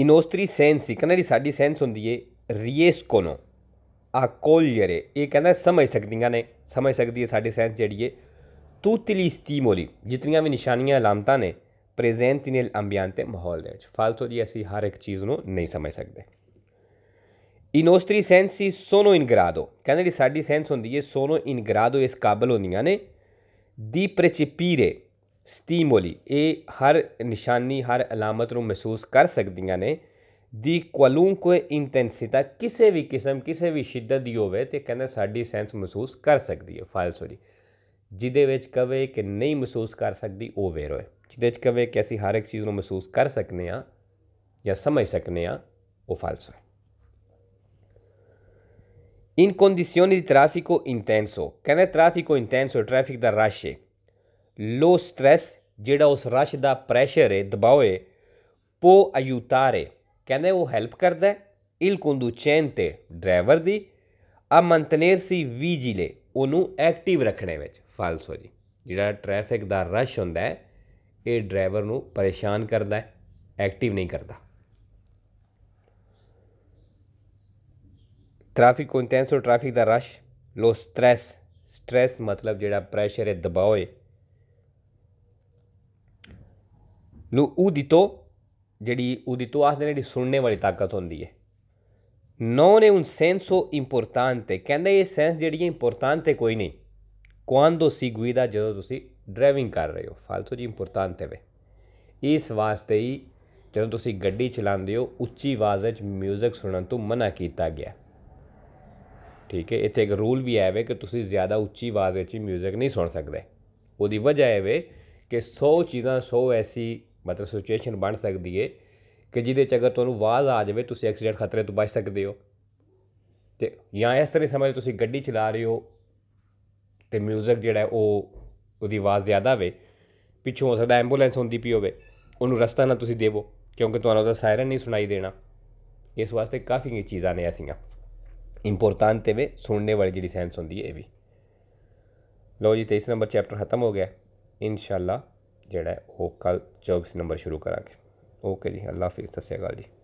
ਇਨੋਸਟਰੀ ਸੈਂਸ ਹੀ ਕਹਿੰਦਾ ਸਾਡੀ ਸੈਂਸ ਹੁੰਦੀ ਏ ਰੀਏਸ ਕੋਨੋ ਆ ਕੋਲਿਅਰੇ ਇਹ ਕਹਿੰਦਾ ਸਮਝ ਸਕਦੀਆਂ ਨੇ ਸਮਝ ਸਕਦੀ ਏ ਸਾਡੀ ਸੈਂਸ ਜਿਹੜੀ ਏ ਤੂਤੀ ਲਈ ਸਟੀਮੋਲੀ ਜਿਤਨੀਆਂ ਵੀ ਨਿਸ਼ਾਨੀਆਂ ਅਲਾਮਤਾਂ ਨੇ ਪ੍ਰੈਜ਼ੈਂਟ ਇਨ ਅੰਬੀਆਂ ਤੇ ਮਾਹੌਲ ਦੇ ਵਿੱਚ ਫਾਲਤੂ ਦੀ ਅਸੀਂ ਹਰ ਇੱਕ ਚੀਜ਼ ਨੂੰ ਨਹੀਂ ਸਮਝ ਸਕਦੇ ਇਨ ਸੈਂਸੀ ਸੈਂਸ ਹੀ ਸੋਨੋ ਇਨਗਰਾਦੋ ਕਹਿੰਦੇ ਜਿਹੜੀ ਸਾਡੀ ਸੈਂਸ ਹੁੰਦੀ ਹੈ ਸੋਨੋ ਇਨਗਰਾਦੋ ਇਸ ਕਾਬਲ ਹੁੰਦੀਆਂ ਨੇ ਦੀ ਪ੍ਰਚਿਪੀਰੇ ਸਟੀਮੋਲੀ ਇਹ ਹਰ ਨਿਸ਼ਾਨੀ ਹਰ ਅਲਾਮਤ ਨੂੰ ਮਹਿਸੂਸ ਕਰ ਸਕਦੀਆਂ ਨੇ ਦੀ ਕੁਆਲੂੰਕੁਏ ਇੰਟੈਂਸਿਟਾ ਕਿਸੇ ਵੀ ਕਿਸਮ ਕਿਸੇ ਵੀ ਸ਼ਿੱਦਤ ਦੀ ਹੋਵੇ ਤੇ ਕਹਿੰਦੇ ਸਾਡੀ ਸੈਂਸ ਮਹਿਸੂਸ ਕਰ ਸਕਦੀ ਹੈ ਫਾਲਸੋਰੀ ਜਿਹਦੇ ਵਿੱਚ ਕਵੇ ਕਿ ਨਹੀਂ ਮਹਿਸੂਸ ਕਰ ਸਕਦੀ ਉਹ ਵੇਰ ਹੋਏ ਜਿਹਦੇ ਚ ਕਵੇ ਕਿ ਅਸੀਂ ਹਰ ਇੱਕ ਚੀਜ਼ ਨੂੰ ਮਹਿਸੂਸ ਕਰ ਸਕਨੇ ਆ ਜਾਂ ਸਮਝ ਸਕਨੇ ਆ ਉਹ ਫਾਲਸ ਹੈ ਇਨ ਕੰਡੀਸ਼ਨ ਦੀ ਟ੍ਰੈਫਿਕੋ ਇੰਟੈਂਸੋ ਕਹਿੰਦੇ ਟ੍ਰੈਫਿਕੋ ਇੰਟੈਂਸੋ ਟ੍ਰੈਫਿਕ ਦਾ ਰਸ਼ ਹੈ ਲੋ ਸਟ੍ਰੈਸ ਜਿਹੜਾ ਉਸ ਰਸ਼ ਦਾ ਪ੍ਰੈਸ਼ਰ ਹੈ ਦਬਾਅ ਹੈ ਪੋ ਅਯੂਤਾਰੇ ਕਹਿੰਦੇ ਉਹ ਹੈਲਪ ਕਰਦਾ ਇਲ ਕੁੰਦੂ ਚੈਨ ਤੇ ਡਰਾਈਵਰ ਦੀ ਆ ਮੰਤਨੇਰ ਸੀ ਵੀ ਜਿਲੇ ਉਹਨੂੰ ਐਕਟਿਵ ਰੱਖਣੇ ਵਿੱਚ ਫਾਲਸ ਹੋ ਜੀ ਜਿਹੜਾ ਟ੍ਰੈਫਿਕ ਦਾ ਰਸ਼ ਹੁੰਦਾ ਹੈ ਇਹ ਡਰਾਈਵਰ ਨੂੰ ਪਰੇਸ਼ਾਨ ਕਰਦਾ ਹੈ ਐਕਟਿਵ ਨਹੀਂ ਕਰਦਾ ਟ੍ਰੈਫਿਕ ਕੋ ਇੰਟੈਂਸੋ ਟ੍ਰੈਫਿਕ ਦਾ ਰਸ਼ ਲੋ ਸਟ੍ਰੈਸ ਸਟ੍ਰੈਸ ਮਤਲਬ ਜਿਹੜਾ ਪ੍ਰੈਸ਼ਰ ਹੈ ਦਬਾਅ ਹੈ ਲੋ ਉਦਿਤੋ ਜਿਹੜੀ ਉਦਿਤੋ ਆਖਦੇ ਨੇ ਜਿਹੜੀ ਸੁਣਨੇ ਵਾਲੀ ਤਾਕਤ ਹੁੰਦੀ ਹੈ ਨੋਨ ਹੈ ਉਨ ਸੈਂਸੋ importante ਕਹਿੰਦੇ ਇਹ ਸੈਂਸ ਜਿਹੜੀ ਹੈ ਇੰਪੋਰਟੈਂਟ ਕੋਈ ਨਹੀਂ quando ਤੁਸੀਂ guida ਜਦੋਂ ਤੁਸੀਂ ਡਰਾਈਵਿੰਗ ਕਰ ਰਹੇ ਹੋ ਫਾਲਤੂ ਜੀ ਇੰਪੋਰਟੈਂਟ ਹੈ ਇਸ ਵਾਸਤੇ ਹੀ ਜਦੋਂ ਤੁਸੀਂ ਗੱਡੀ ਚਲਾਉਂਦੇ ਹੋ ਉੱਚੀ ਆਵਾਜ਼ ਵਿੱਚ 뮤직 ਸੁਣਨ ਤੋਂ ਮਨਾ ਕੀਤਾ ਗਿਆ ਠੀਕ ਹੈ ਇੱਥੇ ਇੱਕ ਰੂਲ ਵੀ ਹੈ ਵੇ ਕਿ ਤੁਸੀਂ ਜ਼ਿਆਦਾ ਉੱਚੀ ਆਵਾਜ਼ ਵਿੱਚ 뮤직 ਨਹੀਂ ਸੁਣ ਸਕਦੇ ਉਹਦੀ ਵਜ੍ਹਾ ਹੈ ਵੇ ਕਿ 100 ਚੀਜ਼ਾਂ 100 ਐਸੀ ਮਤਲਬ ਸਿਚੁਏਸ਼ਨ ਬਣ ਸਕਦੀ ਹੈ ਕਿ ਜਿਹਦੇ ਚ ਅਗਰ ਤੁਹਾਨੂੰ ਆਵਾਜ਼ ਆ ਜਾਵੇ ਤੁਸੀਂ ਐਕਸੀਡੈਂਟ ਖਤਰੇ ਤੋਂ ਬਚ ਸਕਦੇ ਹੋ ਤੇ ਜਾਂ ਇਸ ਤਰ੍ਹਾਂ ਸਮਝ ਤੁਸੀਂ ਗੱਡੀ ਚਲਾ ਰਹੇ ਹੋ ਤੇ 뮤직 ਜਿਹੜਾ ਉਹ ਉਹਦੀ ਆਵਾਜ਼ ਜ਼ਿਆਦਾ ਹੋਵੇ ਪਿੱਛੋਂ ਹੋ ਸਕਦਾ ਐਂਬੂਲੈਂਸ ਹੁੰਦੀ ਪਈ ਹੋਵੇ ਉਹਨੂੰ ਰਸਤਾ ਨਾ ਤੁਸੀਂ ਦੇਵੋ ਕਿਉਂਕਿ ਤੁਹਾਨੂੰ ਉਹਦਾ ਸਾਇਰਨ ਨਹੀਂ ਸੁਣਾਈ ਦੇਣਾ ਇਸ ਵਾਸਤੇ ਕਾਫੀ ਚੀਜ਼ਾਂ ਨੇ ਐਸੀਆਂ ਇੰਪੋਰਟੈਂਟ ਤੇ ਵੇ ਸੁਣਨੇ ਵਾਲੀ ਜਿਹੜੀ ਸੈਂਸ ਹੁੰਦੀ ਹੈ ਇਹ ਵੀ ਲੋ ਜੀ 23 ਨੰਬਰ ਚੈਪਟਰ ਖਤਮ ਹੋ ਗਿਆ ਇਨਸ਼ਾਅੱਲਾ ਜਿਹੜਾ ਉਹ ਕੱਲ 24 ਨੰਬਰ ਸ਼ੁਰੂ ਕਰਾਂਗੇ ਓਕੇ ਜੀ ਅੱਲਾ ਹਾਫਿਜ਼ ਸਤਿ ਗਾਲ ਜੀ